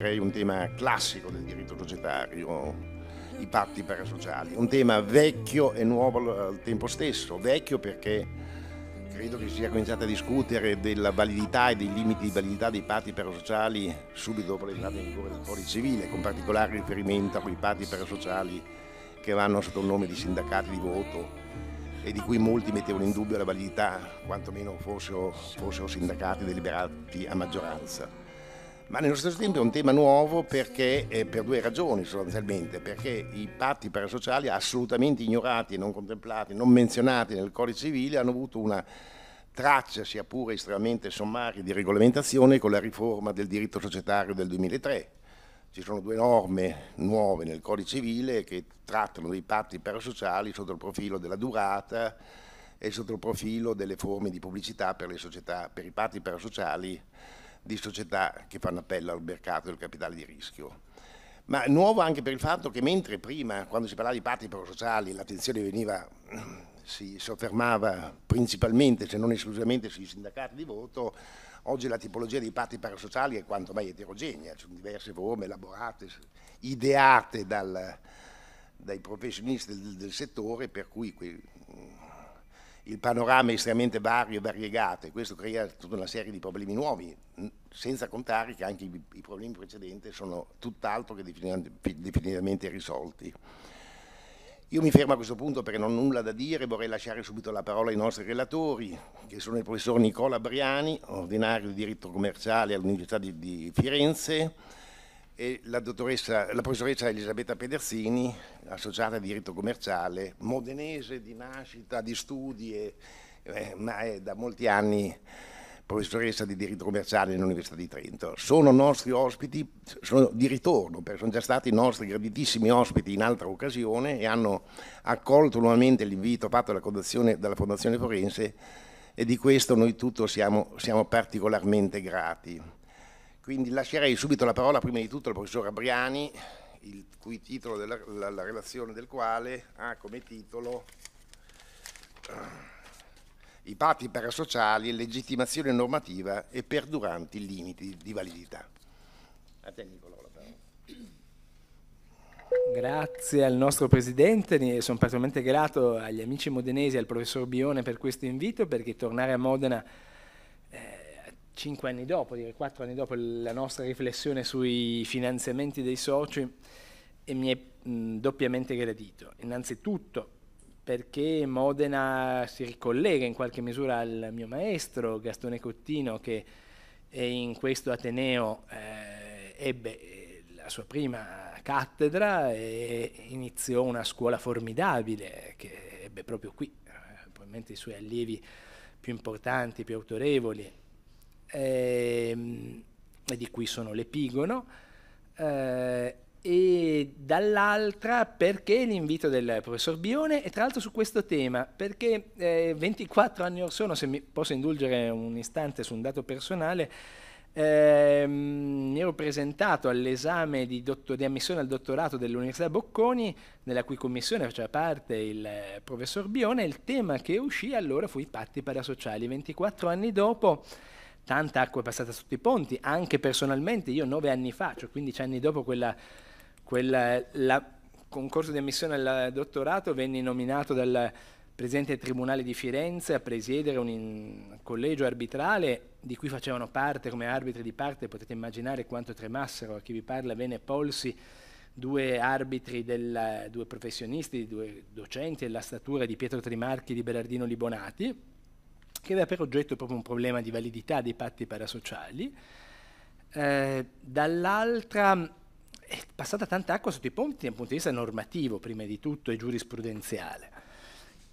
È un tema classico del diritto societario, i patti parasociali, un tema vecchio e nuovo al tempo stesso, vecchio perché credo che si sia cominciato a discutere della validità e dei limiti di validità dei patti parasociali subito dopo l'entrata in vigore del codice civile, con particolare riferimento a quei patti parasociali che vanno sotto il nome di sindacati di voto e di cui molti mettevano in dubbio la validità, quantomeno fossero, fossero sindacati deliberati a maggioranza ma nello stesso tempo è un tema nuovo perché, eh, per due ragioni sostanzialmente, perché i patti parasociali assolutamente ignorati, non contemplati, non menzionati nel codice civile hanno avuto una traccia, sia pure estremamente sommaria, di regolamentazione con la riforma del diritto societario del 2003. Ci sono due norme nuove nel codice civile che trattano dei patti parasociali sotto il profilo della durata e sotto il profilo delle forme di pubblicità per, società, per i patti parasociali di società che fanno appello al mercato del capitale di rischio. Ma nuovo anche per il fatto che mentre prima, quando si parlava di patti prosociali, l'attenzione veniva, si soffermava principalmente, se non esclusivamente, sui sindacati di voto, oggi la tipologia dei patti parasociali è quanto mai eterogenea, ci sono diverse forme elaborate, ideate dal, dai professionisti del, del settore, per cui il panorama è estremamente vario e variegato e questo crea tutta una serie di problemi nuovi, senza contare che anche i, problemi precedenti sono tutt'altro che definitivamente risolti. Io mi fermo a questo punto perché non ho nulla da dire, vorrei lasciare subito la parola ai nostri relatori, che sono il professor Nicola Briani, ordinario di diritto commerciale all'Università di, di Firenze, e la, dottoressa, la professoressa Elisabetta Pederzini, associata a diritto commerciale, modenese di nascita, di studi, eh, ma è da molti anni professoressa di diritto commerciale all'Università di Trento. Sono nostri ospiti, sono di ritorno, perché sono già stati nostri graditissimi ospiti in altra occasione e hanno accolto nuovamente l'invito fatto dalla Fondazione, dalla Fondazione Forense e di questo noi tutti siamo, siamo particolarmente grati. Quindi lascerei subito la parola prima di tutto al professor Abriani, il cui titolo della la, la relazione del quale ha come titolo eh, i patti parasociali e legittimazione normativa e perduranti limiti di validità. A te Nicola la parola. Grazie al nostro Presidente, sono particolarmente grato agli amici modenesi e al Professor Bione per questo invito perché tornare a Modena cinque anni dopo, direi 4 anni dopo la nostra riflessione sui finanziamenti dei soci e mi è mh, doppiamente gradito. Innanzitutto perché Modena si ricollega in qualche misura al mio maestro Gastone Cottino che eh, in questo Ateneo eh, ebbe eh, la sua prima cattedra e iniziò una scuola formidabile che ebbe proprio qui, eh, probabilmente i suoi allievi più importanti, più autorevoli, ehm, di cui sono l'epigono, eh, e dall'altra perché l'invito del professor Bione, e tra l'altro su questo tema, perché eh, 24 anni or sono, se mi posso indulgere un istante su un dato personale, eh, mi ero presentato all'esame di, dottor- di, ammissione al dottorato dell'Università Bocconi, nella cui commissione faceva parte il eh, professor Bione, il tema che uscì allora fu i patti parasociali. 24 anni dopo tanta acqua è passata sotto i ponti, anche personalmente io nove anni fa, cioè 15 anni dopo quella, quella la, concorso di ammissione al dottorato venni nominato dal Presidente del Tribunale di Firenze a presiedere un collegio arbitrale di cui facevano parte come arbitri di parte, potete immaginare quanto tremassero, a chi vi parla Vene Polsi, due arbitri, del, due professionisti, due docenti della statura di Pietro Trimarchi e di Berardino Libonati, che aveva per oggetto proprio un problema di validità dei patti parasociali. Eh, dall'altra è passata tanta acqua sotto i ponti dal punto di vista normativo, prima di tutto, e giurisprudenziale.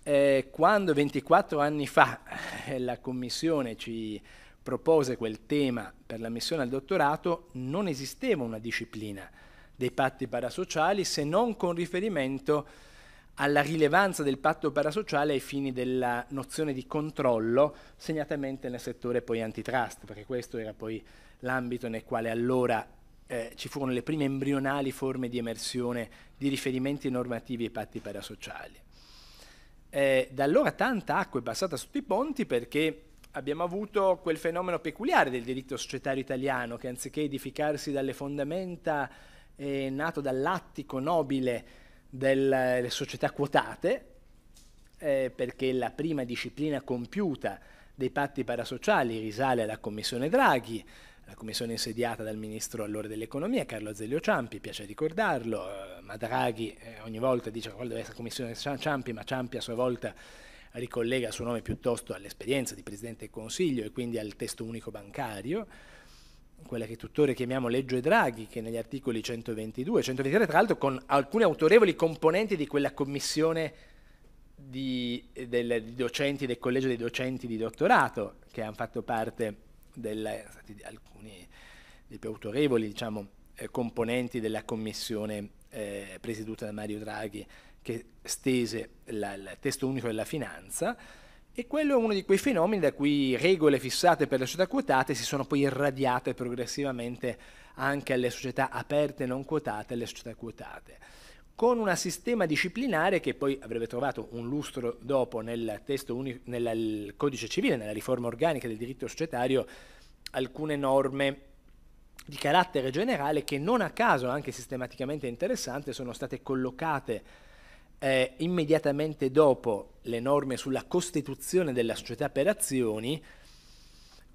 Eh, quando 24 anni fa eh, la Commissione ci propose quel tema per l'ammissione al dottorato, non esisteva una disciplina dei patti parasociali se non con riferimento a alla rilevanza del patto parasociale ai fini della nozione di controllo, segnatamente nel settore poi antitrust, perché questo era poi l'ambito nel quale allora eh, ci furono le prime embrionali forme di emersione di riferimenti normativi ai patti parasociali. Eh, da allora tanta acqua è passata sotto i ponti perché abbiamo avuto quel fenomeno peculiare del diritto societario italiano che anziché edificarsi dalle fondamenta è eh, nato dall'attico nobile delle società quotate, eh, perché la prima disciplina compiuta dei patti parasociali risale alla Commissione Draghi, la commissione insediata dal ministro allora dell'economia, Carlo Azeglio Ciampi, piace ricordarlo, eh, ma Draghi eh, ogni volta dice che deve essere commissione Ciampi, ma Ciampi a sua volta ricollega il suo nome piuttosto all'esperienza di Presidente del Consiglio e quindi al testo unico bancario quella che tuttora chiamiamo legge Draghi, che negli articoli 122 e 123, tra l'altro con alcuni autorevoli componenti di quella commissione di, del, di docenti del collegio dei docenti di dottorato, che hanno fatto parte della, di alcuni dei più autorevoli diciamo, eh, componenti della commissione eh, presieduta da Mario Draghi, che stese la, il testo unico della finanza. E quello è uno di quei fenomeni da cui regole fissate per le società quotate si sono poi irradiate progressivamente anche alle società aperte non quotate e alle società quotate. Con un sistema disciplinare che poi avrebbe trovato un lustro dopo nel, uni- nel codice civile, nella riforma organica del diritto societario, alcune norme di carattere generale che non a caso, anche sistematicamente interessante, sono state collocate eh, immediatamente dopo le norme sulla costituzione della società per azioni,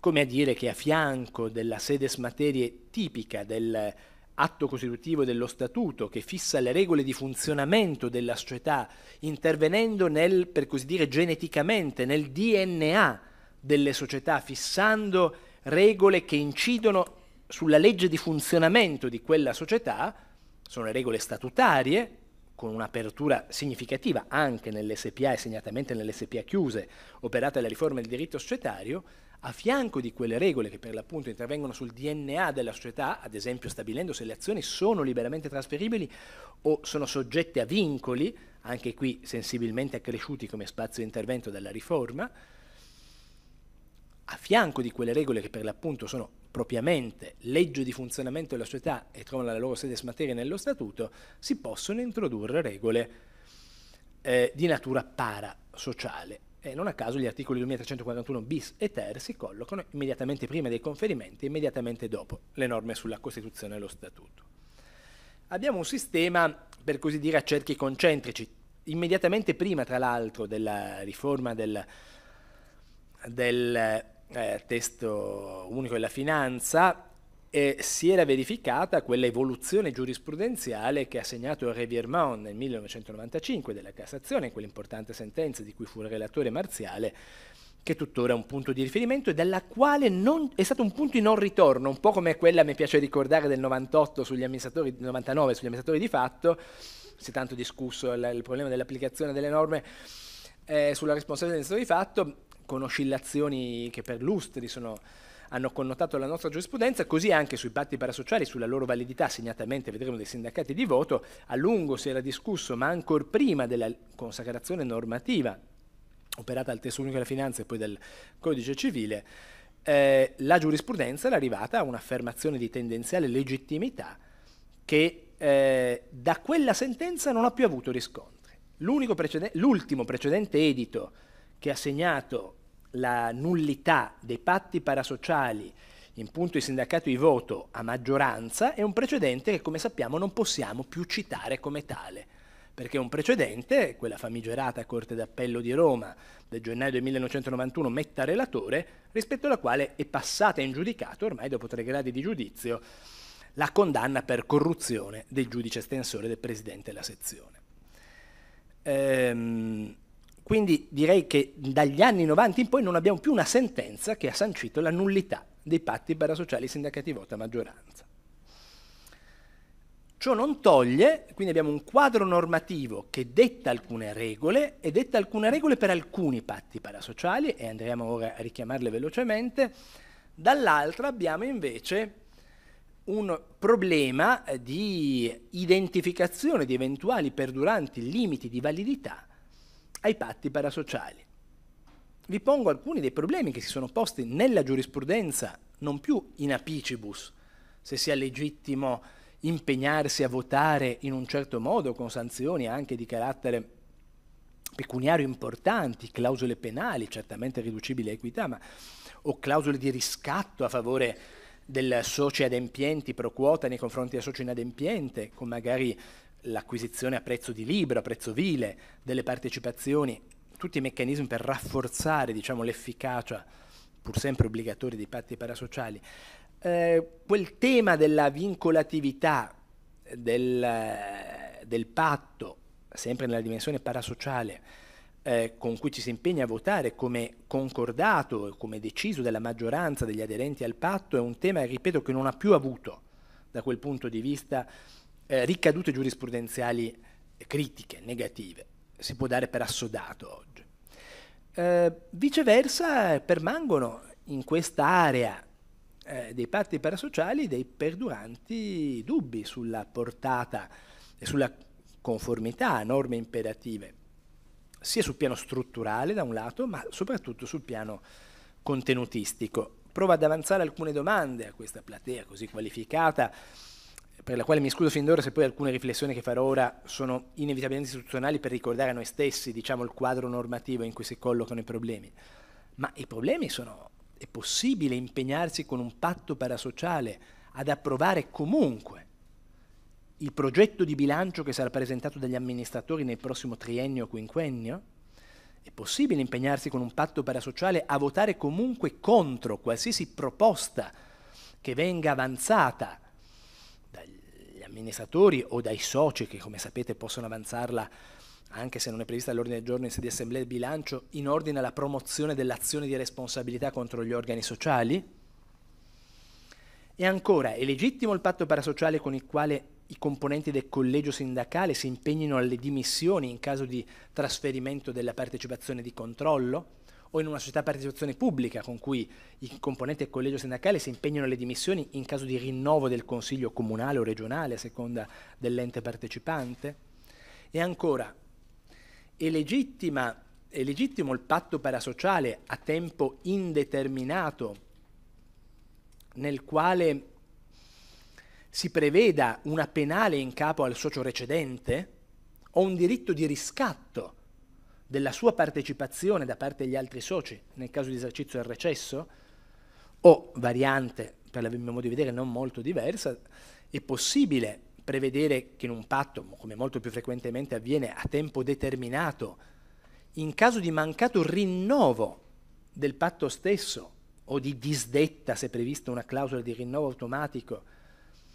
come a dire che a fianco della sedes materie tipica del atto costitutivo dello statuto che fissa le regole di funzionamento della società, intervenendo nel, per così dire, geneticamente, nel DNA delle società, fissando regole che incidono sulla legge di funzionamento di quella società, sono le regole statutarie, con un'apertura significativa anche nell'SPA e segnatamente nell'SPA chiuse, operata la riforma del diritto societario, a fianco di quelle regole che per l'appunto intervengono sul DNA della società, ad esempio stabilendo se le azioni sono liberamente trasferibili o sono soggette a vincoli, anche qui sensibilmente accresciuti come spazio di intervento dalla riforma, a fianco di quelle regole che per l'appunto sono propriamente legge di funzionamento della società e trovano la loro sede smateria nello statuto, si possono introdurre regole eh, di natura parasociale. E non a caso gli articoli 2341 bis e ter si collocano immediatamente prima dei conferimenti e immediatamente dopo le norme sulla Costituzione e lo Statuto. Abbiamo un sistema, per così dire, a cerchi concentrici. Immediatamente prima, tra l'altro, della riforma del, del eh, testo unico della finanza, eh, si era verificata quella evoluzione giurisprudenziale che ha segnato Re Viermont nel 1995 della Cassazione, quell'importante sentenza di cui fu il relatore marziale, che tuttora è un punto di riferimento e dalla quale non, è stato un punto di non ritorno, un po' come quella, mi piace ricordare, del 98 sugli 99 sugli amministratori di fatto, si è tanto discusso il, il problema dell'applicazione delle norme eh, sulla responsabilità dell'amministratore di fatto, con oscillazioni che per lustri sono, hanno connotato la nostra giurisprudenza, così anche sui patti parasociali, sulla loro validità, segnatamente vedremo dei sindacati di voto, a lungo si era discusso, ma ancor prima della consacrazione normativa operata dal Testo Unico della Finanza e poi dal Codice Civile, eh, la giurisprudenza era arrivata a un'affermazione di tendenziale legittimità che eh, da quella sentenza non ha più avuto riscontri. l'ultimo precedente edito che ha segnato la nullità dei patti parasociali in punto di sindacato di voto a maggioranza è un precedente che, come sappiamo, non possiamo più citare come tale, perché un precedente, quella famigerata Corte d'Appello di Roma del gennaio del 1991, metta relatore, rispetto alla quale è passata in giudicato, ormai dopo tre gradi di giudizio, la condanna per corruzione del giudice estensore del presidente della sezione. Ehm, quindi direi che dagli anni 90 in poi non abbiamo più una sentenza che ha sancito la nullità dei patti parasociali sindacati vota maggioranza. Ciò non toglie, quindi abbiamo un quadro normativo che detta alcune regole e detta alcune regole per alcuni patti parasociali e andremo ora a richiamarle velocemente, dall'altra abbiamo invece un problema di identificazione di eventuali perduranti limiti di validità ai patti parasociali. Vi pongo alcuni dei problemi che si sono posti nella giurisprudenza, non più in apicibus, se sia legittimo impegnarsi a votare in un certo modo con sanzioni anche di carattere pecuniario importanti, clausole penali, certamente riducibili a equità, ma, o clausole di riscatto a favore del soci adempienti pro quota nei confronti del socio inadempiente, con magari l'acquisizione a prezzo di libro, a prezzo vile, delle partecipazioni, tutti i meccanismi per rafforzare diciamo, l'efficacia, pur sempre obbligatoria, dei patti parasociali. Eh, quel tema della vincolatività eh, del, eh, del, patto, sempre nella dimensione parasociale, eh, con cui ci si impegna a votare come concordato e come deciso dalla maggioranza degli aderenti al patto, è un tema, ripeto, che non ha più avuto da quel punto di vista eh, ricadute giurisprudenziali critiche, negative, si può dare per assodato oggi. Eh, viceversa permangono in quest'area eh, dei patti parasociali dei perduranti dubbi sulla portata e sulla conformità a norme imperative, sia sul piano strutturale da un lato, ma soprattutto sul piano contenutistico. Provo ad avanzare alcune domande a questa platea così qualificata per la quale mi scuso fin d'ora se poi alcune riflessioni che farò ora sono inevitabilmente istituzionali per ricordare a noi stessi, diciamo, il quadro normativo in cui si collocano i problemi. Ma i problemi sono, è possibile impegnarsi con un patto parasociale ad approvare comunque il progetto di bilancio che sarà presentato dagli amministratori nel prossimo triennio o quinquennio? È possibile impegnarsi con un patto parasociale a votare comunque contro qualsiasi proposta che venga avanzata amministratori o dai soci che come sapete possono avanzarla anche se non è prevista all'ordine del giorno in sede di assemblea di bilancio, in ordine alla promozione dell'azione di responsabilità contro gli organi sociali? E ancora, è legittimo il patto parasociale con il quale i componenti del collegio sindacale si impegnino alle dimissioni in caso di trasferimento della partecipazione di controllo? o in una società a partecipazione pubblica con cui i componenti del collegio sindacale si impegnano alle dimissioni in caso di rinnovo del consiglio comunale o regionale a seconda dell'ente partecipante? E ancora, è, legittima, è legittimo il patto parasociale a tempo indeterminato nel quale si preveda una penale in capo al socio recedente o un diritto di riscatto della sua partecipazione da parte degli altri soci nel caso di esercizio del recesso, o variante, per il mio modo di vedere, non molto diversa, è possibile prevedere che in un patto, come molto più frequentemente avviene a tempo determinato, in caso di mancato rinnovo del patto stesso o di disdetta, se prevista una clausola di rinnovo automatico,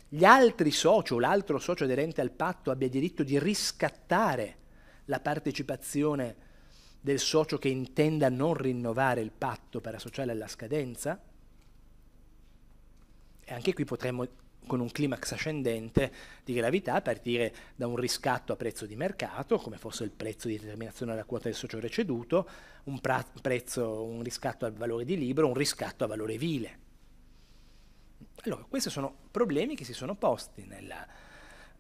gli altri soci o l'altro socio aderente al patto abbia diritto di riscattare la partecipazione del socio che intenda non rinnovare il patto per associare alla scadenza? E anche qui potremmo, con un climax ascendente di gravità, partire da un riscatto a prezzo di mercato, come fosse il prezzo di determinazione della quota del socio receduto, un, pra- prezzo, un riscatto al valore di libro, un riscatto a valore vile. Allora, questi sono problemi che si sono posti nella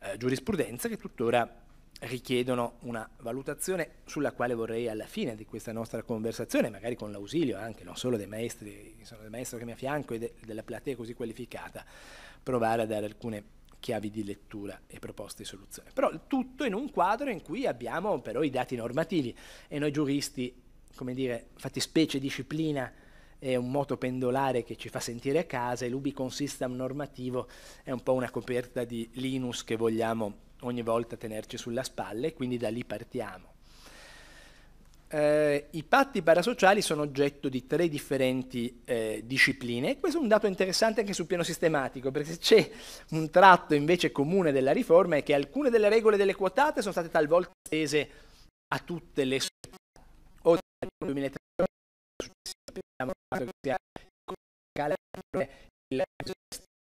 eh, giurisprudenza che tuttora richiedono una valutazione sulla quale vorrei alla fine di questa nostra conversazione, magari con l'ausilio anche non solo dei maestri, sono del maestro che mi affianco e de, della platea così qualificata, provare a dare alcune chiavi di lettura e proposte di soluzione. Però tutto in un quadro in cui abbiamo però i dati normativi e noi giuristi, come dire, fatti specie disciplina, è un moto pendolare che ci fa sentire a casa e l'Ubicon System normativo è un po' una coperta di Linus che vogliamo ogni volta tenerci sulla spalla e quindi da lì partiamo. Eh, I patti parasociali sono oggetto di tre differenti eh, discipline e questo è un dato interessante anche sul piano sistematico, perché c'è un tratto invece comune della riforma è che alcune delle regole delle quotate sono state talvolta estese a tutte le società. O dal 2003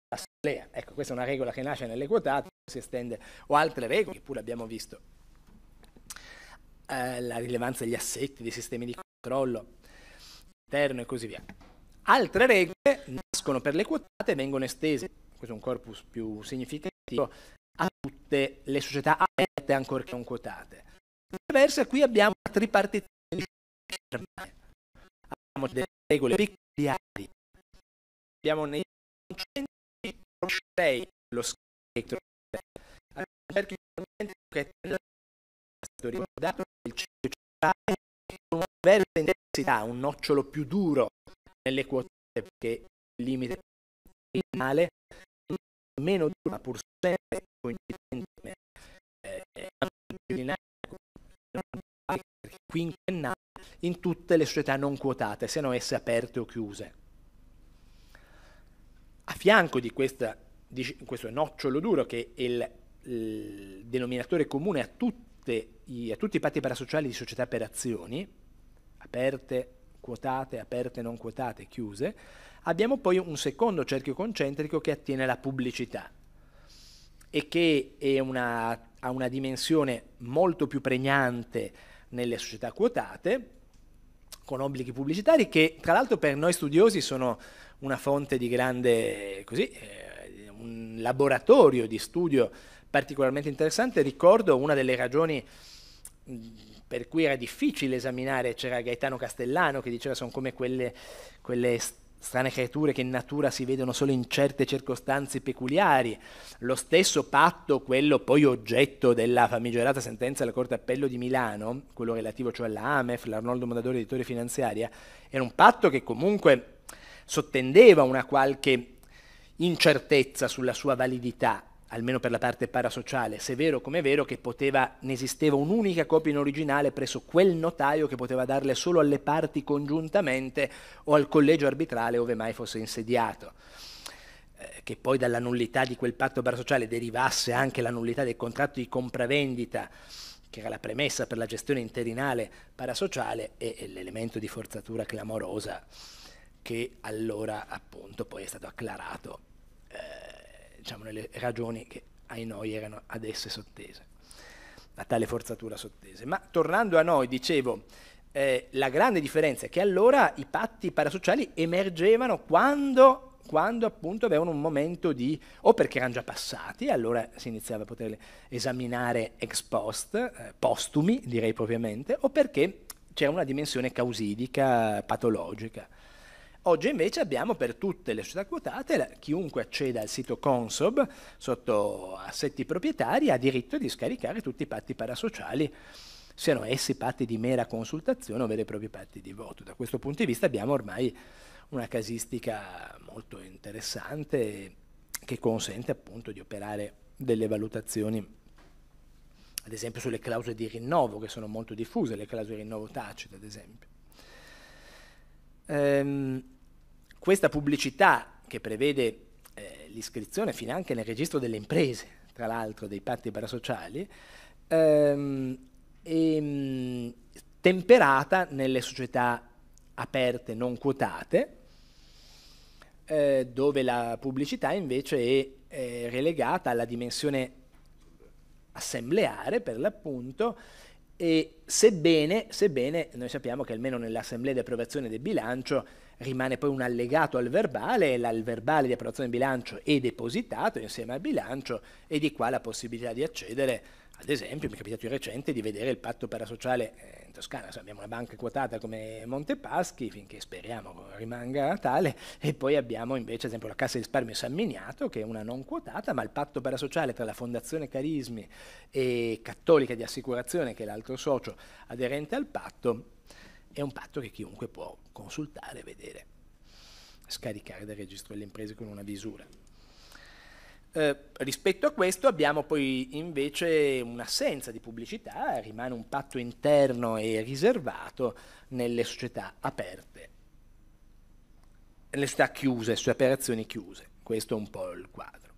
l'assemblea. Ecco, questa è una regola che nasce nelle quotate, si estende, o altre regole che pure abbiamo visto, eh, la rilevanza degli assetti, dei sistemi di controllo interno e così via. Altre regole nascono per le quotate e vengono estese, questo è un corpus più significativo, a tutte le società aperte ancorché non quotate. Diversa qui abbiamo una tripartizione di abbiamo delle regole peculiari, abbiamo nei concentri lo scheletro che è stato ricordato nel ciclo centrale una intensità, un nocciolo più duro nelle quote che il limite finale meno duro ma pur sempre coincidente eh, eh, quinquennale in tutte le società non quotate, siano esse aperte o chiuse. A fianco di, questa, di questo nocciolo duro che è il il eh, denominatore comune a, i, a tutti i patti parasociali di società per azioni, aperte, quotate, aperte, non quotate, chiuse, abbiamo poi un secondo cerchio concentrico che attiene alla pubblicità e che una, ha una dimensione molto più pregnante nelle società quotate, con obblighi pubblicitari che tra l'altro per noi studiosi sono una fonte di grande, così, eh, un laboratorio di studio particolarmente interessante. Ricordo una delle ragioni per cui era difficile esaminare, c'era Gaetano Castellano che diceva sono come quelle, quelle strane creature che in natura si vedono solo in certe circostanze peculiari. Lo stesso patto, quello poi oggetto della famigerata sentenza della Corte Appello di Milano, quello relativo cioè AMEF, l'Arnoldo Mondadori editore finanziaria, era un patto che comunque sottendeva una qualche incertezza sulla sua validità almeno per la parte parasociale, se è vero come è vero che poteva, ne esisteva un'unica copia in originale presso quel notaio che poteva darle solo alle parti congiuntamente o al collegio arbitrale ove mai fosse insediato. Eh, che poi dalla nullità di quel patto parasociale derivasse anche la nullità del contratto di compravendita, che era la premessa per la gestione interinale parasociale, è l'elemento di forzatura clamorosa che allora appunto poi è stato acclarato. Eh, diciamo, nelle ragioni che ai noi erano ad esse sottese, a tale forzatura sottese. Ma tornando a noi, dicevo, eh, la grande differenza è che allora i patti parasociali emergevano quando, quando appunto avevano un momento di, o perché erano già passati, allora si iniziava a poterli esaminare ex post, eh, postumi direi propriamente, o perché c'era una dimensione causidica, patologica. Oggi invece abbiamo per tutte le società quotate, chiunque acceda al sito Consob sotto assetti proprietari ha diritto di scaricare tutti i patti parasociali, siano essi patti di mera consultazione o veri e propri patti di voto. Da questo punto di vista abbiamo ormai una casistica molto interessante che consente appunto di operare delle valutazioni ad esempio sulle clausole di rinnovo che sono molto diffuse, le clausole di rinnovo tacite ad esempio. Um, questa pubblicità che prevede eh, l'iscrizione fino anche nel registro delle imprese, tra l'altro dei patti parasociali, ehm, ehm, temperata nelle società aperte non quotate, eh, dove la pubblicità invece è, è relegata alla dimensione assembleare per l'appunto e sebbene, sebbene noi sappiamo che almeno nell'assemblea di approvazione del bilancio rimane poi un allegato al verbale, il verbale di approvazione del bilancio è depositato insieme al bilancio e di qua la possibilità di accedere ad esempio, mi è capitato di recente di vedere il patto parasociale eh, in Toscana, so, abbiamo una banca quotata come Montepaschi, finché speriamo rimanga tale, e poi abbiamo invece ad esempio la Cassa di risparmio San Miniato, che è una non quotata, ma il patto parasociale tra la Fondazione Carismi e Cattolica di Assicurazione, che è l'altro socio aderente al patto, è un patto che chiunque può consultare, vedere, scaricare dal registro delle imprese con una visura. Eh, rispetto a questo abbiamo poi invece un'assenza di pubblicità, rimane un patto interno e riservato nelle società aperte, nelle società chiuse, sulle operazioni chiuse. Questo è un po' il quadro.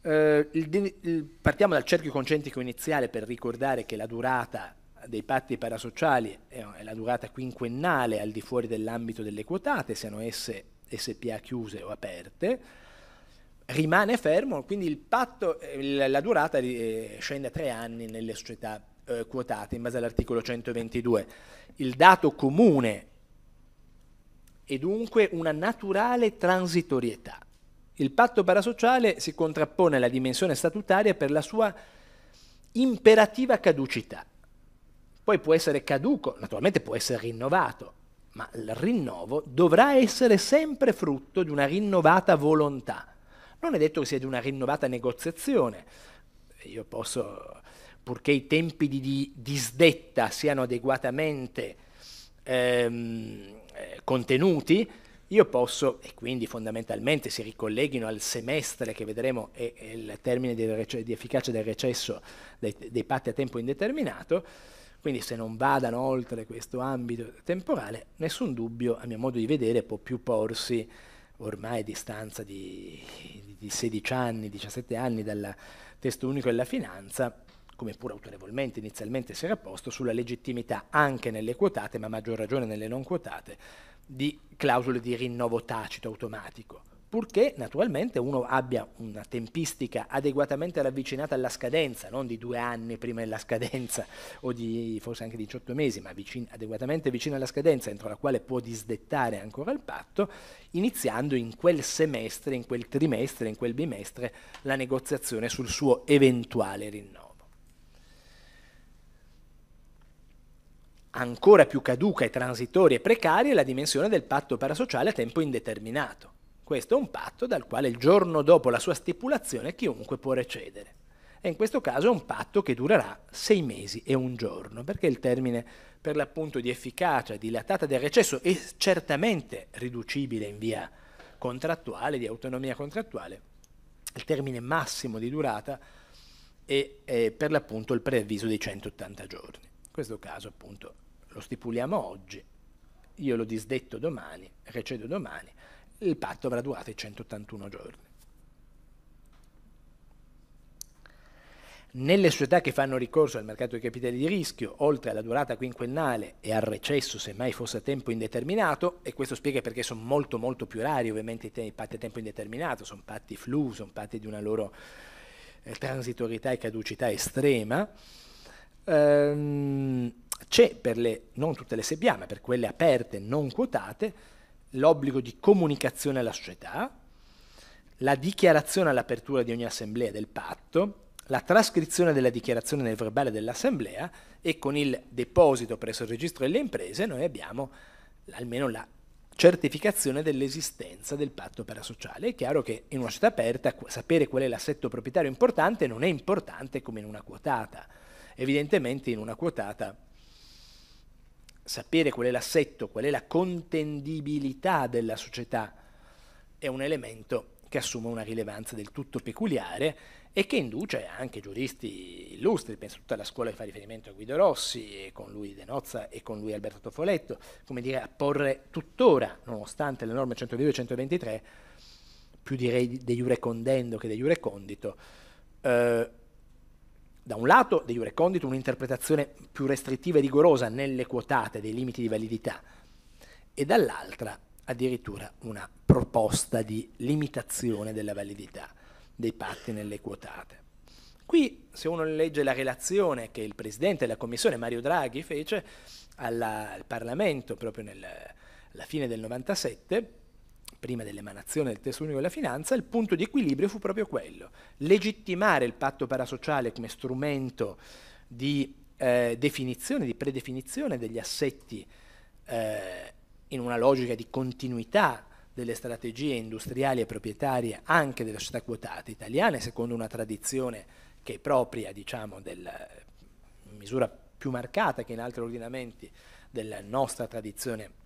Eh, il, il, partiamo dal cerchio concentrico iniziale per ricordare che la durata dei patti parasociali è la durata quinquennale al di fuori dell'ambito delle quotate, siano esse SPA chiuse o aperte, rimane fermo, quindi il patto, la durata eh, scende a tre anni nelle società eh, quotate in base all'articolo 122. Il dato comune è dunque una naturale transitorietà. Il patto parasociale si contrappone alla dimensione statutaria per la sua imperativa caducità poi può essere caduco, naturalmente può essere rinnovato, ma il rinnovo dovrà essere sempre frutto di una rinnovata volontà. Non è detto che sia di una rinnovata negoziazione. Io posso, purché i tempi di, disdetta siano adeguatamente ehm, eh, contenuti, io posso, e quindi fondamentalmente si ricolleghino al semestre che vedremo è, è il termine di, rec- di, efficacia del recesso dei, dei patti a tempo indeterminato, quindi se non vadano oltre questo ambito temporale, nessun dubbio, a mio modo di vedere, può più porsi ormai a distanza di, di 16 anni, 17 anni dal testo unico della finanza, come pure autorevolmente inizialmente si era posto, sulla legittimità anche nelle quotate, ma a maggior ragione nelle non quotate, di clausole di rinnovo tacito automatico purché naturalmente uno abbia una tempistica adeguatamente ravvicinata alla scadenza, non di due anni prima della scadenza o di forse anche 18 mesi, ma vicin- adeguatamente vicino alla scadenza entro la quale può disdettare ancora il patto, iniziando in quel semestre, in quel trimestre, in quel bimestre la negoziazione sul suo eventuale rinnovo. Ancora più caduca e transitoria e precaria è la dimensione del patto parasociale a tempo indeterminato questo è un patto dal quale il giorno dopo la sua stipulazione chiunque può recedere. E in questo caso è un patto che durerà sei mesi e un giorno, perché il termine per l'appunto di efficacia dilatata del recesso è certamente riducibile in via contrattuale, di autonomia contrattuale. Il termine massimo di durata è, è per l'appunto il preavviso dei 180 giorni. In questo caso appunto lo stipuliamo oggi, io lo disdetto domani, recedo domani, il patto avrà durato i 181 giorni. Nelle società che fanno ricorso al mercato dei capitali di rischio, oltre alla durata quinquennale e al recesso, semmai fosse a tempo indeterminato, e questo spiega perché sono molto molto più rari ovviamente i, patti a tempo indeterminato, sono patti flu, sono patti di una loro eh, transitorietà e caducità estrema, ehm, c'è per le, non tutte le SBA, ma per quelle aperte non quotate, l'obbligo di comunicazione alla società, la dichiarazione all'apertura di ogni assemblea del patto, la trascrizione della dichiarazione nel verbale dell'assemblea e con il deposito presso il registro delle imprese noi abbiamo almeno la certificazione dell'esistenza del patto per parasociale. È chiaro che in una società aperta sapere qual è l'assetto proprietario importante non è importante come in una quotata. Evidentemente in una quotata sapere qual è l'assetto, qual è la contendibilità della società è un elemento che assume una rilevanza del tutto peculiare e che induce anche giuristi illustri, penso tutta la scuola che fa riferimento a Guido Rossi, e con lui De Nozza e con lui Alberto Toffoletto, come dire, a porre tuttora, nonostante le norme 122 e 123, più direi degli iure condendo che degli iure condito, eh, da un lato, dei Jure Condito, un'interpretazione più restrittiva e rigorosa nelle quotate dei limiti di validità, e dall'altra addirittura una proposta di limitazione della validità dei patti nelle quotate. Qui, se uno legge la relazione che il Presidente della Commissione, Mario Draghi, fece alla, al Parlamento proprio nel, alla fine del 97, prima dell'emanazione del testo unico della finanza, il punto di equilibrio fu proprio quello, legittimare il patto parasociale come strumento di eh, definizione, di predefinizione degli assetti eh, in una logica di continuità delle strategie industriali e proprietarie anche delle società quotate italiane, secondo una tradizione che è propria, diciamo, del, in misura più marcata che in altri ordinamenti della nostra tradizione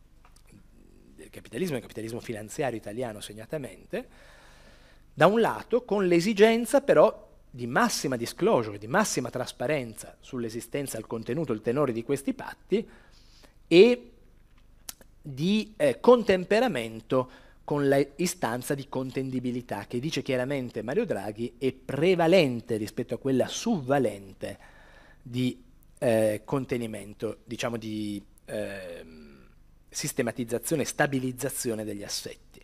capitalismo, il capitalismo finanziario italiano segnatamente, da un lato con l'esigenza però di massima disclosure, di massima trasparenza sull'esistenza, il contenuto, il tenore di questi patti e di eh, contemperamento con l'istanza di contendibilità che dice chiaramente Mario Draghi è prevalente rispetto a quella subvalente di eh, contenimento, diciamo di... Eh, sistematizzazione e stabilizzazione degli assetti.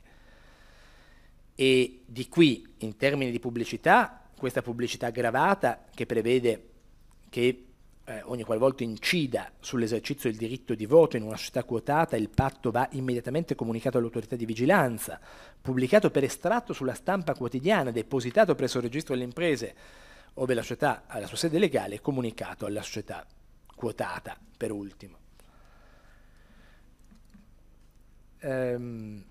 E di qui, in termini di pubblicità, questa pubblicità aggravata che prevede che eh, ogni qualvolta incida sull'esercizio del diritto di voto in una società quotata, il patto va immediatamente comunicato all'autorità di vigilanza, pubblicato per estratto sulla stampa quotidiana, depositato presso il registro delle imprese, ove la società ha la sua sede legale, e comunicato alla società quotata, per ultimo. Ehm,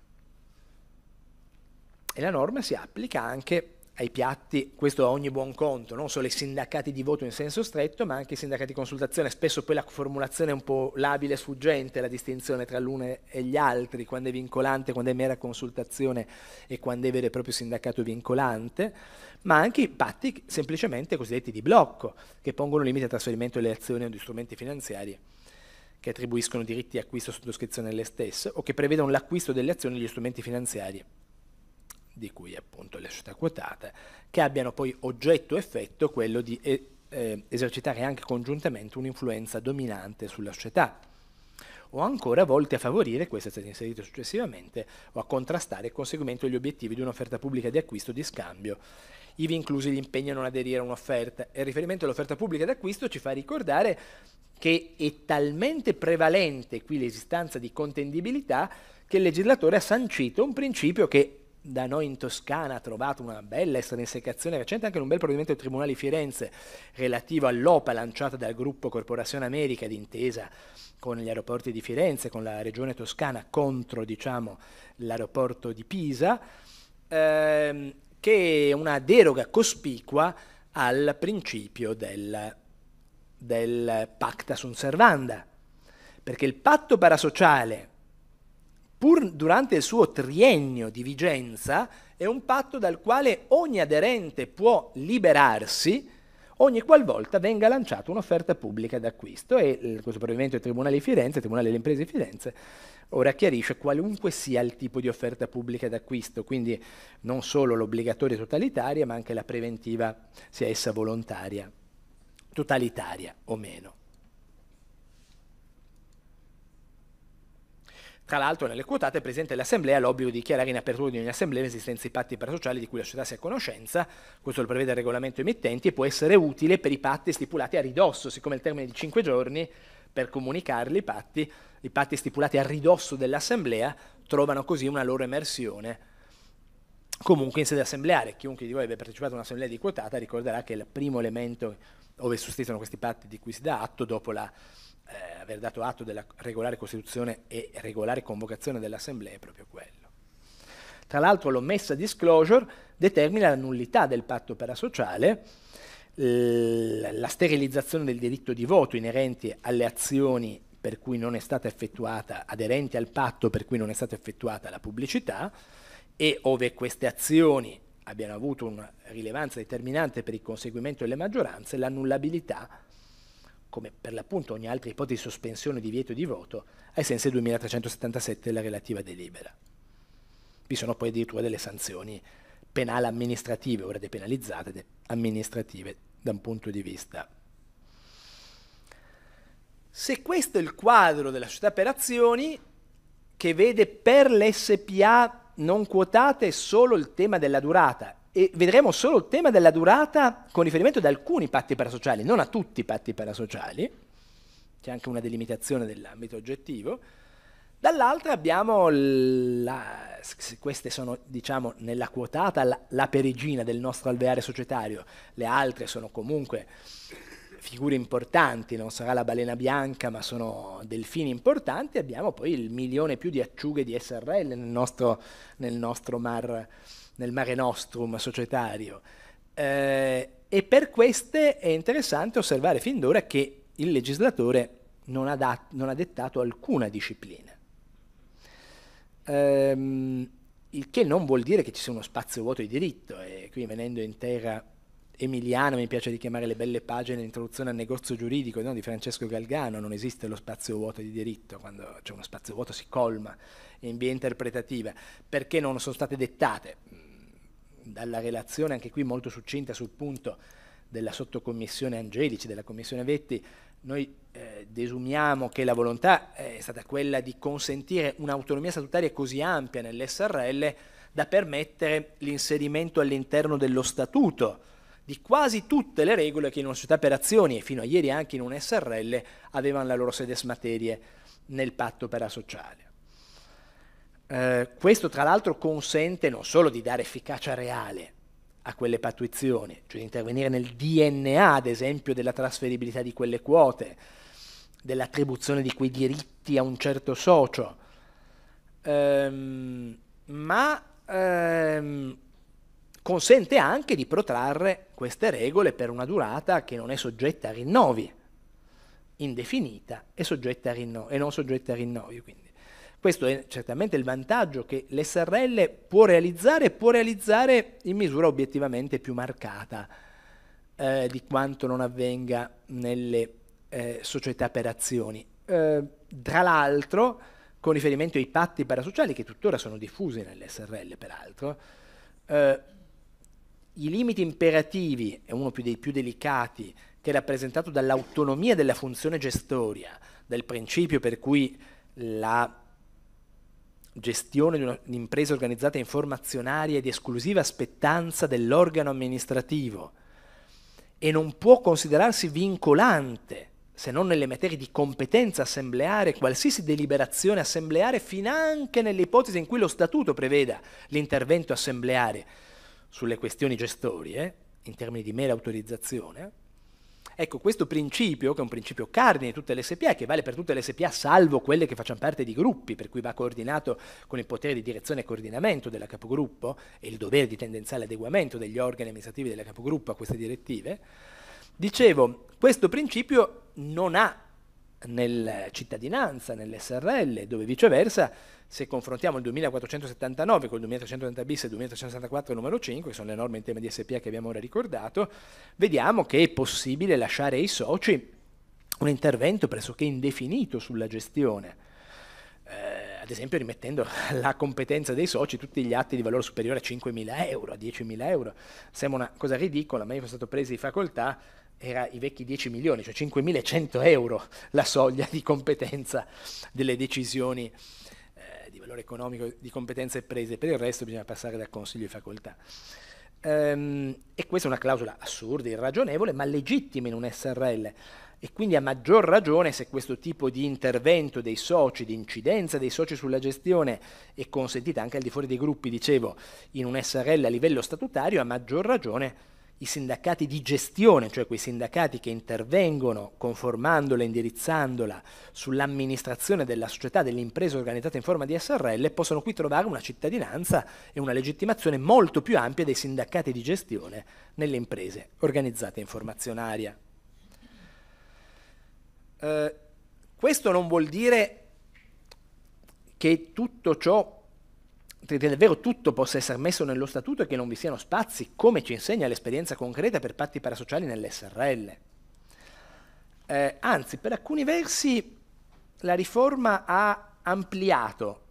e la norma si applica anche ai piatti, questo a ogni buon conto, non solo ai sindacati di voto in senso stretto, ma anche ai sindacati di consultazione. Spesso poi la formulazione è un po' labile e sfuggente, la distinzione tra l'uno e gli altri, quando è vincolante, quando è mera consultazione e quando è vero e proprio sindacato vincolante, ma anche i patti semplicemente cosiddetti di blocco, che pongono limiti al trasferimento delle azioni o di strumenti finanziari che attribuiscono diritti di acquisto o sottoscrizione alle stesse o che prevedono l'acquisto delle azioni degli strumenti finanziari di cui appunto le società quotate, che abbiano poi oggetto effetto quello di eh, eh, esercitare anche congiuntamente un'influenza dominante sulla società o ancora volte a favorire, questo è stato inserito successivamente, o a contrastare il conseguimento degli obiettivi di un'offerta pubblica di acquisto o di scambio ivi inclusi gli impegni a non aderire a un'offerta. il riferimento all'offerta pubblica d'acquisto ci fa ricordare che è talmente prevalente qui l'esistenza di contendibilità che il legislatore ha sancito un principio che da noi in Toscana ha trovato una bella estrinsecazione recente anche in un bel provvedimento del Tribunale di Firenze relativo all'OPA lanciata dal gruppo Corporazione America d'intesa con gli aeroporti di Firenze, con la regione toscana contro diciamo, l'aeroporto di Pisa. Ehm, che è una deroga cospicua al principio del, del pacta sunt servanda, perché il patto parasociale, pur durante il suo triennio di vigenza, è un patto dal quale ogni aderente può liberarsi ogni qualvolta venga lanciata un'offerta pubblica d'acquisto e questo provvedimento del Tribunale di Firenze, il Tribunale delle Imprese di Firenze, Ora chiarisce qualunque sia il tipo di offerta pubblica d'acquisto, quindi non solo l'obbligatoria totalitaria, ma anche la preventiva, sia essa volontaria, totalitaria o meno. Tra l'altro nelle quotate è presente l'assemblea l'obbligo di dichiarare in apertura di ogni assemblea l'esistenza di patti parasociali di cui la società sia a conoscenza, questo lo prevede il regolamento emittenti e può essere utile per i patti stipulati a ridosso, siccome il termine di 5 giorni per comunicarli i patti i patti stipulati a ridosso dell'assemblea trovano così una loro emersione comunque in sede assembleare. Chiunque di voi abbia partecipato a un'assemblea di quotata ricorderà che il primo elemento dove sussistono questi patti di cui si dà atto dopo la, eh, aver dato atto della regolare costituzione e regolare convocazione dell'assemblea è proprio quello. Tra l'altro l'omessa disclosure determina la nullità del patto parasociale, la sterilizzazione del diritto di voto inerenti alle azioni per cui non è stata effettuata, aderente al patto per cui non è stata effettuata la pubblicità e ove queste azioni abbiano avuto una rilevanza determinante per il conseguimento delle maggioranze, l'annullabilità, come per l'appunto ogni altra ipotesi di sospensione o divieto di voto, ai sensi del 2377 della relativa delibera. Vi sono poi addirittura delle sanzioni penali amministrative, ora depenalizzate, amministrative da un punto di vista se questo è il quadro della società per azioni, che vede per le SPA non quotate solo il tema della durata e vedremo solo il tema della durata con riferimento ad alcuni patti parasociali, non a tutti i patti parasociali, c'è anche una delimitazione dell'ambito oggettivo, dall'altra abbiamo la, queste sono diciamo nella quotata la, la perigina del nostro alveare societario, le altre sono comunque figure importanti, non sarà la balena bianca, ma sono delfini importanti. Abbiamo poi il milione più di acciughe di SRL nel nostro, nel nostro mar, nel mare nostrum societario. Eh, e per queste è interessante osservare fin d'ora che il legislatore non ha, dat- non ha dettato alcuna disciplina. Ehm, il che non vuol dire che ci sia uno spazio vuoto di diritto, e qui venendo in terra emiliano, mi piace richiamare le belle pagine, di introduzione al negozio giuridico no? di Francesco Galgano, non esiste lo spazio vuoto di diritto, quando c'è uno spazio vuoto si colma in via interpretativa, perché non sono state dettate mm, dalla relazione, anche qui molto succinta sul punto della sottocommissione Angelici, della commissione Vetti, noi eh, desumiamo che la volontà eh, è stata quella di consentire un'autonomia statutaria così ampia nell'SRL da permettere l'inserimento all'interno dello statuto di quasi tutte le regole che in una società per azioni e fino a ieri anche in un SRL avevano la loro sede smaterie nel patto parasociale. Eh, questo tra l'altro consente non solo di dare efficacia reale a quelle patuizioni, cioè di intervenire nel DNA ad esempio della trasferibilità di quelle quote, dell'attribuzione di quei diritti a un certo socio, ehm, ma ehm, consente anche di protrarre queste regole per una durata che non è soggetta a rinnovi, indefinita e, soggetta a rinnovi, e non soggetta a rinnovi. Quindi. Questo è certamente il vantaggio che l'SRL può realizzare e può realizzare in misura obiettivamente più marcata eh, di quanto non avvenga nelle eh, società per azioni. Eh, tra l'altro, con riferimento ai patti parasociali, che tuttora sono diffusi nell'SRL peraltro, eh, i limiti imperativi è uno dei più delicati che è rappresentato dall'autonomia della funzione gestoria, del principio per cui la gestione di un'impresa organizzata in informazionaria è di esclusiva spettanza dell'organo amministrativo e non può considerarsi vincolante se non nelle materie di competenza assembleare, qualsiasi deliberazione assembleare, finanche nelle ipotesi in cui lo statuto preveda l'intervento assembleare sulle questioni gestorie, eh, in termini di mera autorizzazione, ecco questo principio, che è un principio cardine di tutte le SPA, che vale per tutte le SPA salvo quelle che facciano parte di gruppi, per cui va coordinato con il potere di direzione e coordinamento della capogruppo e il dovere di tendenziale adeguamento degli organi amministrativi della capogruppo a queste direttive, dicevo, questo principio non ha nel cittadinanza, nell'SRL, dove viceversa se confrontiamo il 2479 con il 2330 bis e il 2364 numero 5, che sono le norme in tema di SPA che abbiamo ora ricordato, vediamo che è possibile lasciare ai soci un intervento pressoché indefinito sulla gestione. Eh, ad esempio rimettendo alla competenza dei soci tutti gli atti di valore superiore a 5.000 euro, a 10.000 euro. Sembra una cosa ridicola, ma io sono stato preso di facoltà era i vecchi 10 milioni, cioè 5.100 euro la soglia di competenza delle decisioni valore economico di competenze prese, per il resto bisogna passare da consiglio e facoltà. Ehm, e questa è una clausola assurda, irragionevole, ma legittima in un SRL. E quindi a maggior ragione se questo tipo di intervento dei soci, di incidenza dei soci sulla gestione è consentita anche al di fuori dei gruppi, dicevo, in un SRL a livello statutario, a maggior ragione i sindacati di gestione, cioè quei sindacati che intervengono conformandola, indirizzandola sull'amministrazione della società, dell'impresa organizzata in forma di SRL, possono qui trovare una cittadinanza e una legittimazione molto più ampia dei sindacati di gestione nelle imprese organizzate in formazionaria. Eh, questo non vuol dire che tutto ciò che davvero tutto possa essere messo nello statuto e che non vi siano spazi, come ci insegna l'esperienza concreta per patti parasociali nell'SRL. Eh, anzi, per alcuni versi la riforma ha ampliato,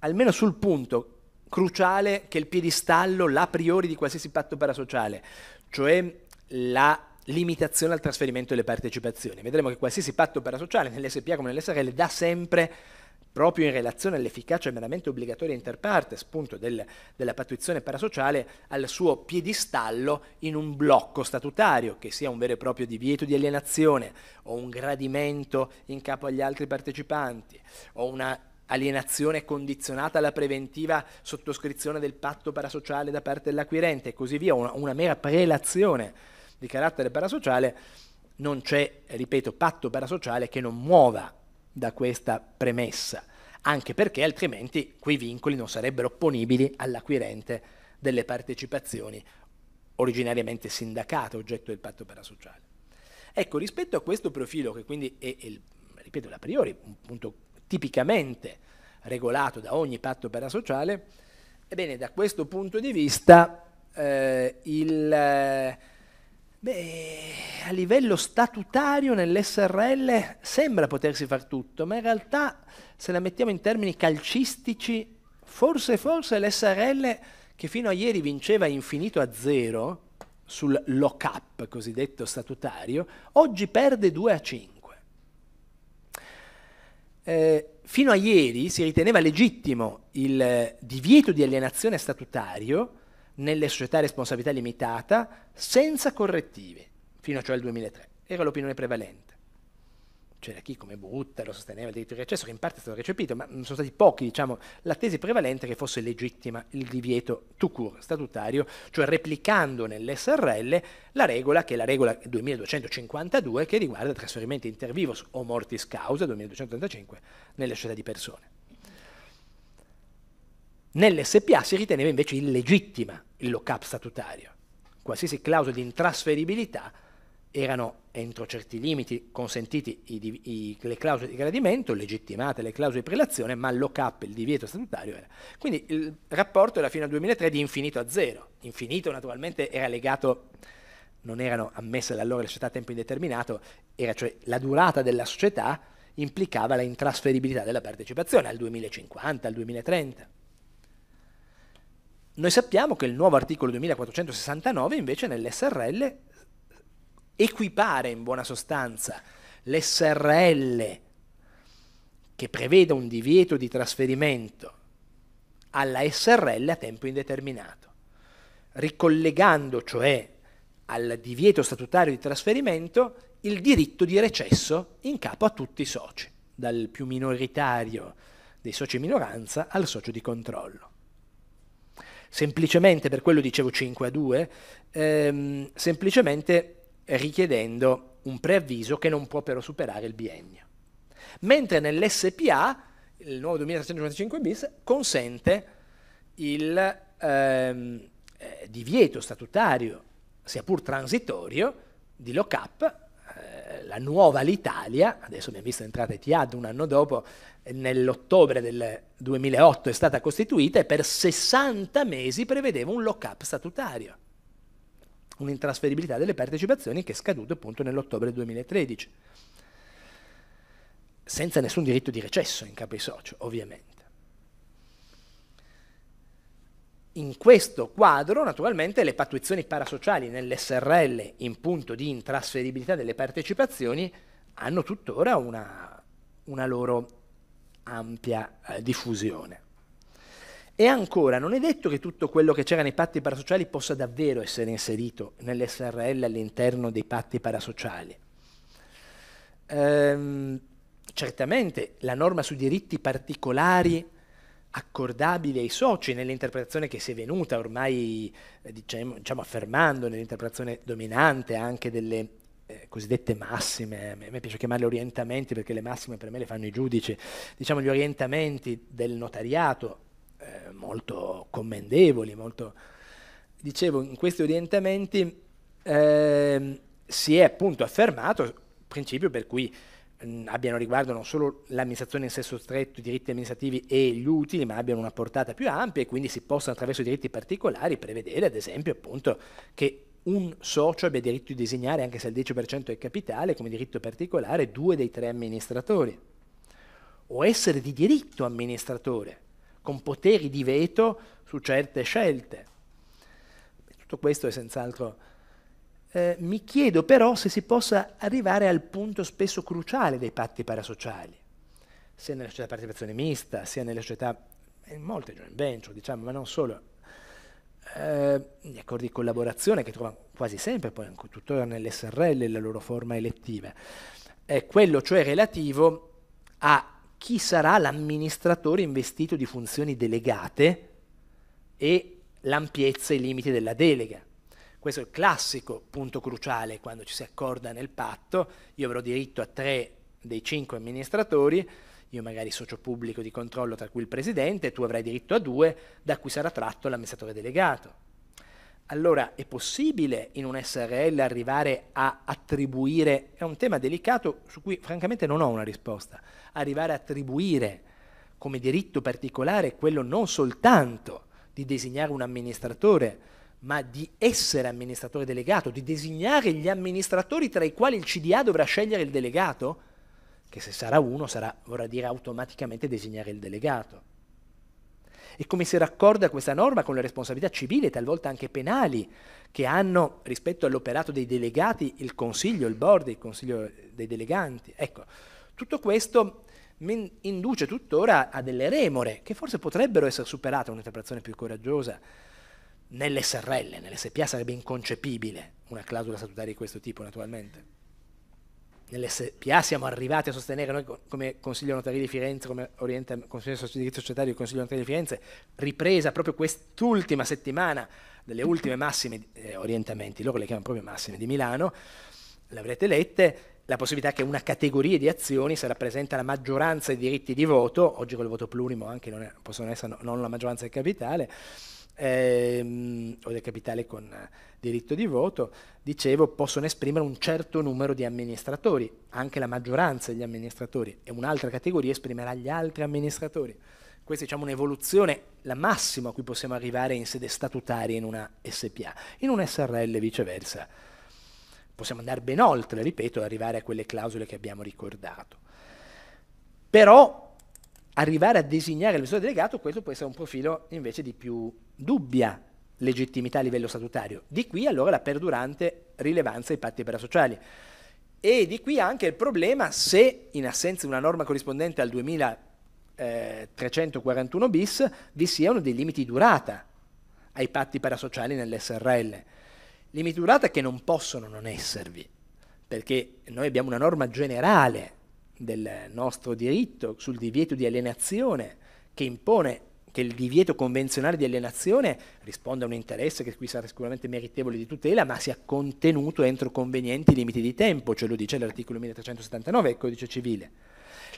almeno sul punto cruciale che è il piedistallo l'a priori di qualsiasi patto parasociale, cioè la limitazione al trasferimento delle partecipazioni. Vedremo che qualsiasi patto parasociale, nell'SPA come nell'SRL, dà sempre proprio in relazione all'efficacia meramente obbligatoria inter partes, appunto, del, della patuizione parasociale, al suo piedistallo in un blocco statutario, che sia un vero e proprio divieto di alienazione, o un gradimento in capo agli altri partecipanti, o una alienazione condizionata alla preventiva sottoscrizione del patto parasociale da parte dell'acquirente e così via, una, una mera prelazione di carattere parasociale, non c'è, ripeto, patto parasociale che non muova da questa premessa, anche perché altrimenti quei vincoli non sarebbero opponibili all'acquirente delle partecipazioni originariamente sindacate, oggetto del patto parasociale. Ecco, rispetto a questo profilo, che quindi è, è ripeto, a priori un punto tipicamente regolato da ogni patto parasociale, ebbene, da questo punto di vista eh, il Beh, a livello statutario nell'SRL sembra potersi far tutto, ma in realtà se la mettiamo in termini calcistici, forse forse l'SRL che fino a ieri vinceva infinito a zero sul lock-up cosiddetto statutario, oggi perde 2 a 5. Eh, fino a ieri si riteneva legittimo il divieto di alienazione statutario nelle società a responsabilità limitata senza correttivi, fino cioè al 2003. Era l'opinione prevalente. C'era chi come Butta lo sosteneva il diritto di accesso, che in parte è stato recepito, ma sono stati pochi, diciamo, la tesi prevalente che fosse legittima il divieto to cure statutario, cioè replicando nell'SRL la regola, che è la regola 2252, che riguarda trasferimenti inter vivos o mortis causa, 2235, nelle società di persone. Nell'SPA si riteneva invece illegittima il lock-up statutario. Qualsiasi clausola di intrasferibilità erano entro certi limiti consentiti i, i, le clausole di gradimento, legittimate le clausole di prelazione, ma il lock-up, il divieto statutario era. Quindi il rapporto era fino al 2003 di infinito a zero. Infinito naturalmente era legato, non erano ammesse da allora le società a tempo indeterminato, era cioè la durata della società implicava la intrasferibilità della partecipazione al 2050, al 2030. Noi sappiamo che il nuovo articolo 2469 invece nell'SRL equipare in buona sostanza l'SRL che preveda un divieto di trasferimento alla SRL a tempo indeterminato, ricollegando cioè al divieto statutario di trasferimento il diritto di recesso in capo a tutti i soci, dal più minoritario dei soci minoranza al socio di controllo semplicemente, per quello dicevo 5 a 2, ehm, semplicemente richiedendo un preavviso che non può però superare il biennio. Mentre nell'SPA, il nuovo 2355 bis, consente il ehm, eh, divieto statutario, sia pur transitorio, di lock-up, eh, la nuova l'Italia, adesso abbiamo visto entrata Etihad un anno dopo, nell'ottobre del 2008 è stata costituita e per 60 mesi prevedeva un lock-up statutario, un'intrasferibilità delle partecipazioni che è scaduto appunto nell'ottobre 2013, senza nessun diritto di recesso in capo ai soci, ovviamente. In questo quadro, naturalmente, le pattuizioni parasociali nell'SRL in punto di intrasferibilità delle partecipazioni hanno tuttora una, una loro ampia eh, diffusione. E ancora, non è detto che tutto quello che c'era nei patti parasociali possa davvero essere inserito nell'SRL all'interno dei patti parasociali. Ehm, certamente la norma sui diritti particolari accordabili ai soci nell'interpretazione che si è venuta ormai eh, diciamo, diciamo affermando, nell'interpretazione dominante anche delle eh, cosiddette massime, a me piace chiamarle orientamenti perché le massime per me le fanno i giudici, diciamo gli orientamenti del notariato, eh, molto commendevoli, molto... Dicevo, in questi orientamenti eh, si è appunto affermato il principio per cui mh, abbiano riguardo non solo l'amministrazione in senso stretto, i diritti amministrativi e gli utili, ma abbiano una portata più ampia e quindi si possono attraverso i diritti particolari prevedere, ad esempio, appunto, che un socio abbia diritto di designare, anche se il 10% è capitale, come diritto particolare, due dei tre amministratori. O essere di diritto amministratore, con poteri di veto su certe scelte. Tutto questo è senz'altro... Eh, mi chiedo però se si possa arrivare al punto spesso cruciale dei patti parasociali, sia nella società a partecipazione mista, sia nelle società, in molte joint venture, diciamo, ma non solo, eh, gli accordi di collaborazione che trovano quasi sempre, poi anche tuttora nell'SRL, la loro forma elettiva, è eh, quello cioè relativo a chi sarà l'amministratore investito di funzioni delegate e l'ampiezza e i limiti della delega. Questo è il classico punto cruciale quando ci si accorda nel patto, io avrò diritto a tre dei cinque amministratori, io magari socio pubblico di controllo tra cui il presidente, tu avrai diritto a due, da cui sarà tratto l'amministratore delegato. Allora è possibile in un SRL arrivare a attribuire, è un tema delicato su cui francamente non ho una risposta, arrivare a attribuire come diritto particolare quello non soltanto di designare un amministratore, ma di essere amministratore delegato, di designare gli amministratori tra i quali il CDA dovrà scegliere il delegato? che se sarà uno sarà, vorrà dire automaticamente designare il delegato. E come si raccorda questa norma con le responsabilità civili e talvolta anche penali che hanno rispetto all'operato dei delegati il Consiglio, il board, il Consiglio dei deleganti. Ecco, tutto questo induce tuttora a delle remore che forse potrebbero essere superate un'interpretazione più coraggiosa. Nell'SRL, nell'SPA sarebbe inconcepibile una clausola statutaria di questo tipo naturalmente nell'SPA siamo arrivati a sostenere noi come Consiglio Notario di Firenze, come Orienta, Consiglio di Diritto Societario del Consiglio Notario di Firenze, ripresa proprio quest'ultima settimana delle ultime massime eh, orientamenti, loro le chiamano proprio massime di Milano, le avrete lette, la possibilità che una categoria di azioni, se rappresenta la maggioranza dei diritti di voto, oggi con il voto plurimo anche non è, possono essere non la maggioranza del capitale, ehm, o del capitale con eh, diritto di voto, dicevo, possono esprimere un certo numero di amministratori, anche la maggioranza degli amministratori, e un'altra categoria esprimerà gli altri amministratori. Questa è diciamo, un'evoluzione, la massima a cui possiamo arrivare in sede statutaria in una SPA, in un SRL viceversa. Possiamo andare ben oltre, ripeto, arrivare a quelle clausole che abbiamo ricordato. Però arrivare a designare l'investitore delegato, questo può essere un profilo invece di più dubbia legittimità a livello statutario. Di qui allora la perdurante rilevanza dei patti parasociali. E di qui anche il problema se, in assenza di una norma corrispondente al 2341 eh, bis, vi siano dei limiti di durata ai patti parasociali nell'SRL. Limiti di durata che non possono non esservi, perché noi abbiamo una norma generale del nostro diritto sul divieto di alienazione che impone che il divieto convenzionale di alienazione risponda a un interesse che qui sarà sicuramente meritevole di tutela, ma sia contenuto entro convenienti limiti di tempo, ce lo dice l'articolo 1379 del Codice Civile.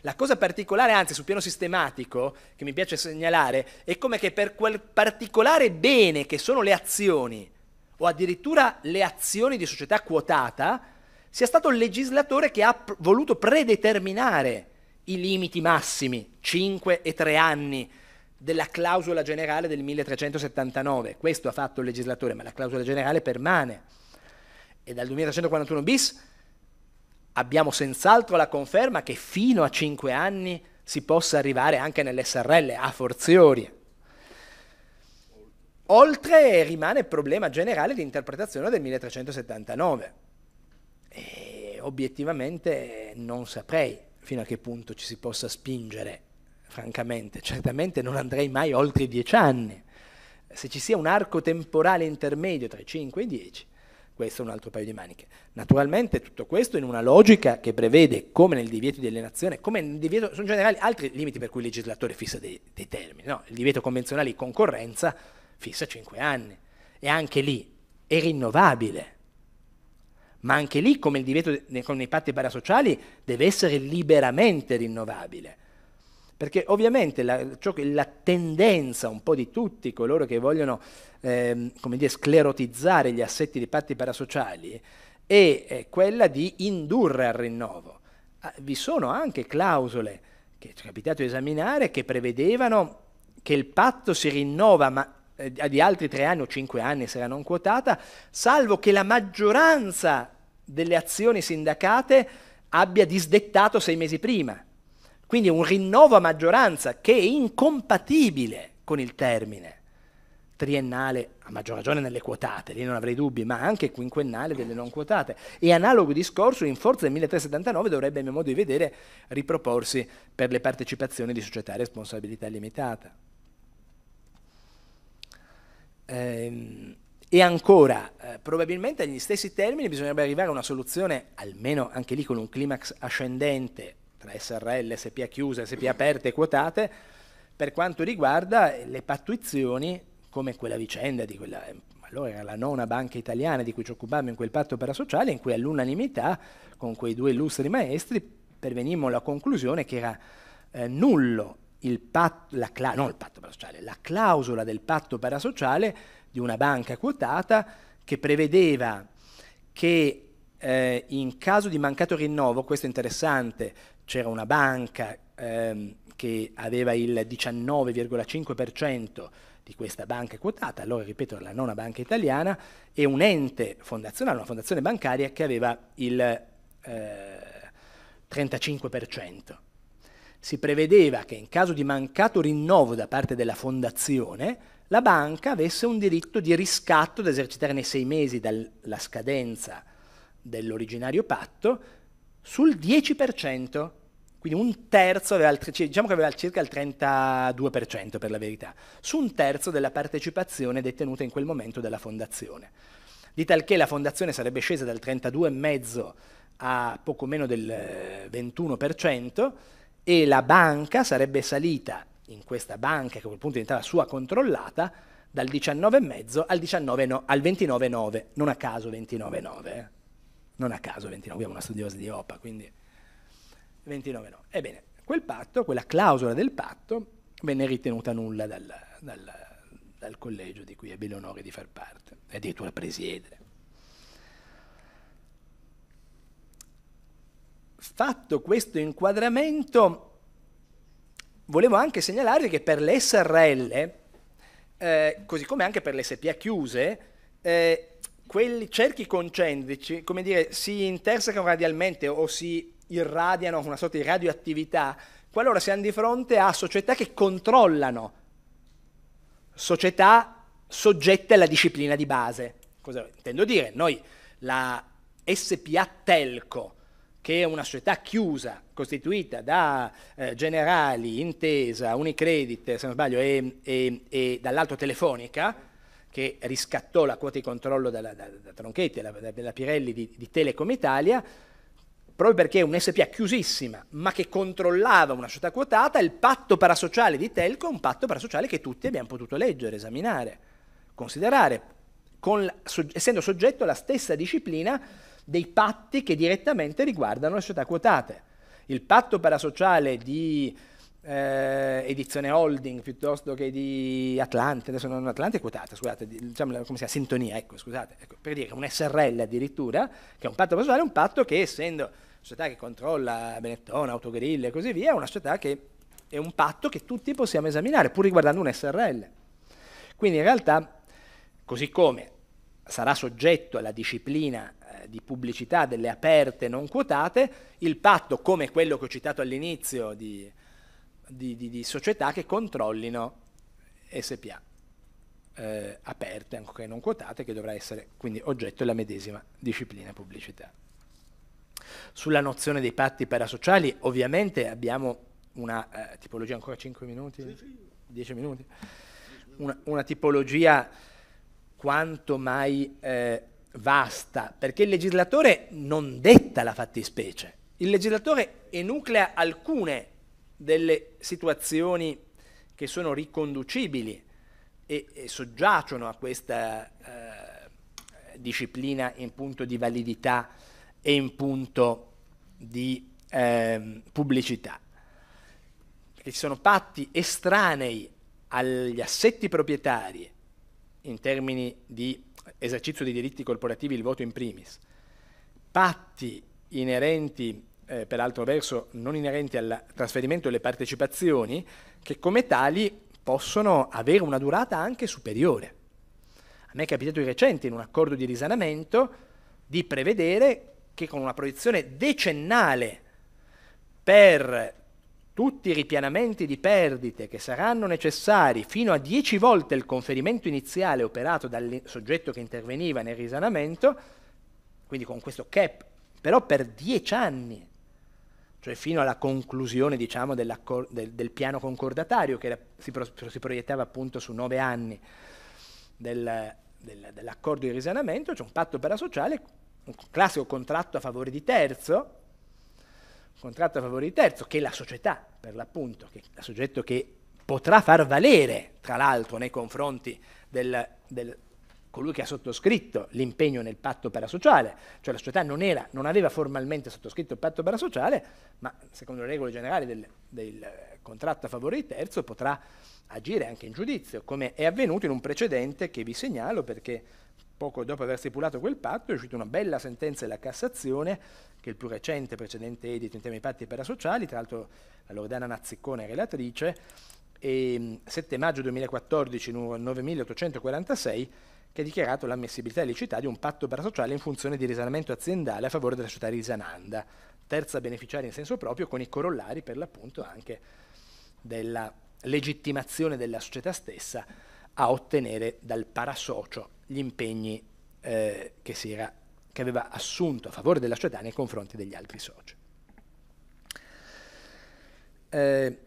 La cosa particolare, anzi sul piano sistematico, che mi piace segnalare, è come che per quel particolare bene che sono le azioni, o addirittura le azioni di società quotata, sia stato il legislatore che ha p- voluto predeterminare i limiti massimi, 5 e 3 anni, della clausola generale del 1379. Questo ha fatto il legislatore, ma la clausola generale permane. E dal 2341 bis abbiamo senz'altro la conferma che fino a 5 anni si possa arrivare anche nell'SRL a forziori. Oltre rimane il problema generale di interpretazione del 1379 e obiettivamente non saprei fino a che punto ci si possa spingere, francamente. Certamente non andrei mai oltre i dieci anni. Se ci sia un arco temporale intermedio tra i 5 e i 10, questo è un altro paio di maniche. Naturalmente tutto questo in una logica che prevede, come nel divieto di alienazione, come nel divieto, sono generali altri limiti per cui il legislatore fissa dei, dei termini. No? Il divieto convenzionale di concorrenza fissa 5 anni. E anche lì è rinnovabile ma anche lì, come il divieto de- con i patti parasociali, deve essere liberamente rinnovabile. Perché ovviamente la, ciò, la tendenza un po' di tutti coloro che vogliono ehm, dire, sclerotizzare gli assetti dei patti parasociali è, è quella di indurre al rinnovo. Ah, vi sono anche clausole che ci è capitato di esaminare che prevedevano che il patto si rinnova ma eh, di altri tre anni o cinque anni sarà non quotata, salvo che la maggioranza delle azioni sindacate abbia disdettato sei mesi prima. Quindi un rinnovo a maggioranza che è incompatibile con il termine triennale, a maggior ragione nelle quotate, lì non avrei dubbi, ma anche quinquennale delle non quotate. E analogo discorso in forza del 1379 dovrebbe, a mio modo di vedere, riproporsi per le partecipazioni di società a responsabilità limitata. Ehm, e ancora, eh, probabilmente agli stessi termini bisognerebbe arrivare a una soluzione, almeno anche lì con un climax ascendente tra SRL, SPA chiuse, SPA aperte e quotate, per quanto riguarda le pattuizioni, come quella vicenda di quella, eh, allora era la nona banca italiana di cui ci occupavamo in quel patto per la sociale, in cui all'unanimità, con quei due illustri maestri, pervenimmo alla conclusione che era eh, nullo pat, la, cla- la clausola del patto parasociale di una banca quotata che prevedeva che eh, in caso di mancato rinnovo, questo è interessante, c'era una banca ehm, che aveva il 19,5% di questa banca quotata, allora ripeto la nona banca italiana, e un ente fondazionale, una fondazione bancaria che aveva il eh, 35% si prevedeva che in caso di mancato rinnovo da parte della fondazione, la banca avesse un diritto di riscatto da esercitare nei sei mesi dalla scadenza dell'originario patto sul 10%, quindi un terzo, aveva il, diciamo che aveva circa il 32% per la verità, su un terzo della partecipazione detenuta in quel momento dalla fondazione. Di talché la fondazione sarebbe scesa dal 32,5% a poco meno del 21%, eh, e la banca sarebbe salita in questa banca che a quel punto diventava sua controllata dal 19,5 al, no, al 29,9, non a caso 29,9, eh? non a caso 29, abbiamo una studiosa di OPA, quindi 29,9. Ebbene, quel patto, quella clausola del patto venne ritenuta nulla dal, dal, dal collegio di cui ebbe l'onore di far parte, addirittura presiedere. fatto questo inquadramento, volevo anche segnalarvi che per le SRL, eh, così come anche per le SPA chiuse, eh, quei cerchi concentrici, come dire, si intersecano radialmente o si irradiano con una sorta di radioattività, qualora siamo di fronte a società che controllano società soggette alla disciplina di base. Cosa intendo dire? Noi la SPA Telco, che è una società chiusa, costituita da eh, Generali, Intesa, Unicredit, se non sbaglio, e, e, e dall'altro Telefonica, che riscattò la quota di controllo dalla, da, da Tronchetti, dalla, dalla Pirelli di, di Telecom Italia, proprio perché è un'SPA chiusissima, ma che controllava una società quotata, il patto parasociale di Telco è un patto parasociale che tutti abbiamo potuto leggere, esaminare, considerare, con, essendo soggetto alla stessa disciplina dei patti che direttamente riguardano le società quotate. Il patto parasociale di eh, edizione holding piuttosto che di Atlante, adesso non Atlante è quotata, scusate, diciamo come si chiama, sintonia, ecco, scusate, ecco, per dire un SRL addirittura, che è un patto parasociale, è un patto che essendo società che controlla Benettona, Autogrill e così via, è una società che è un patto che tutti possiamo esaminare, pur riguardando un SRL. Quindi in realtà, così come sarà soggetto alla disciplina di pubblicità delle aperte non quotate, il patto come quello che ho citato all'inizio di, di, di, di società che controllino SPA eh, aperte, anche non quotate, che dovrà essere quindi oggetto della medesima disciplina pubblicità. Sulla nozione dei patti parasociali ovviamente abbiamo una eh, tipologia, ancora 5 minuti, 10 minuti, una, una tipologia quanto mai eh, vasta, perché il legislatore non detta la fattispecie, il legislatore enuclea alcune delle situazioni che sono riconducibili e, e soggiacciono a questa eh, disciplina in punto di validità e in punto di eh, pubblicità. Perché ci sono patti estranei agli assetti proprietari in termini di esercizio dei diritti corporativi, il voto in primis, patti inerenti, eh, per verso, non inerenti al trasferimento delle partecipazioni, che come tali possono avere una durata anche superiore. A me è capitato di recente in un accordo di risanamento di prevedere che con una proiezione decennale per tutti i ripianamenti di perdite che saranno necessari fino a 10 volte il conferimento iniziale operato dal soggetto che interveniva nel risanamento, quindi con questo cap, però per 10 anni, cioè fino alla conclusione diciamo, del, del, piano concordatario che era, si, pro, si, proiettava appunto su 9 anni del, del, dell'accordo di risanamento, c'è cioè un patto parasociale, un classico contratto a favore di terzo, contratto a favore di terzo, che la società, per l'appunto, che è il soggetto che potrà far valere, tra l'altro, nei confronti del, del colui che ha sottoscritto l'impegno nel patto parasociale, cioè la società non, era, non, aveva formalmente sottoscritto il patto parasociale, ma secondo le regole generali del, del, contratto a favore di terzo potrà agire anche in giudizio, come è avvenuto in un precedente che vi segnalo perché poco dopo aver stipulato quel patto è uscita una bella sentenza della Cassazione che è il più recente precedente edito in tema di patti per sociali, tra l'altro la Loredana Nazziccone è relatrice, e 7 mm, maggio 2014 numero 9846 che ha dichiarato l'ammissibilità e licità di un patto parasociale in funzione di risanamento aziendale a favore della società Risananda, terza beneficiaria in senso proprio con i corollari per l'appunto anche della legittimazione della società stessa a ottenere dal parasocio gli impegni eh, che si era che aveva assunto a favore della società nei confronti degli altri soci. Eh,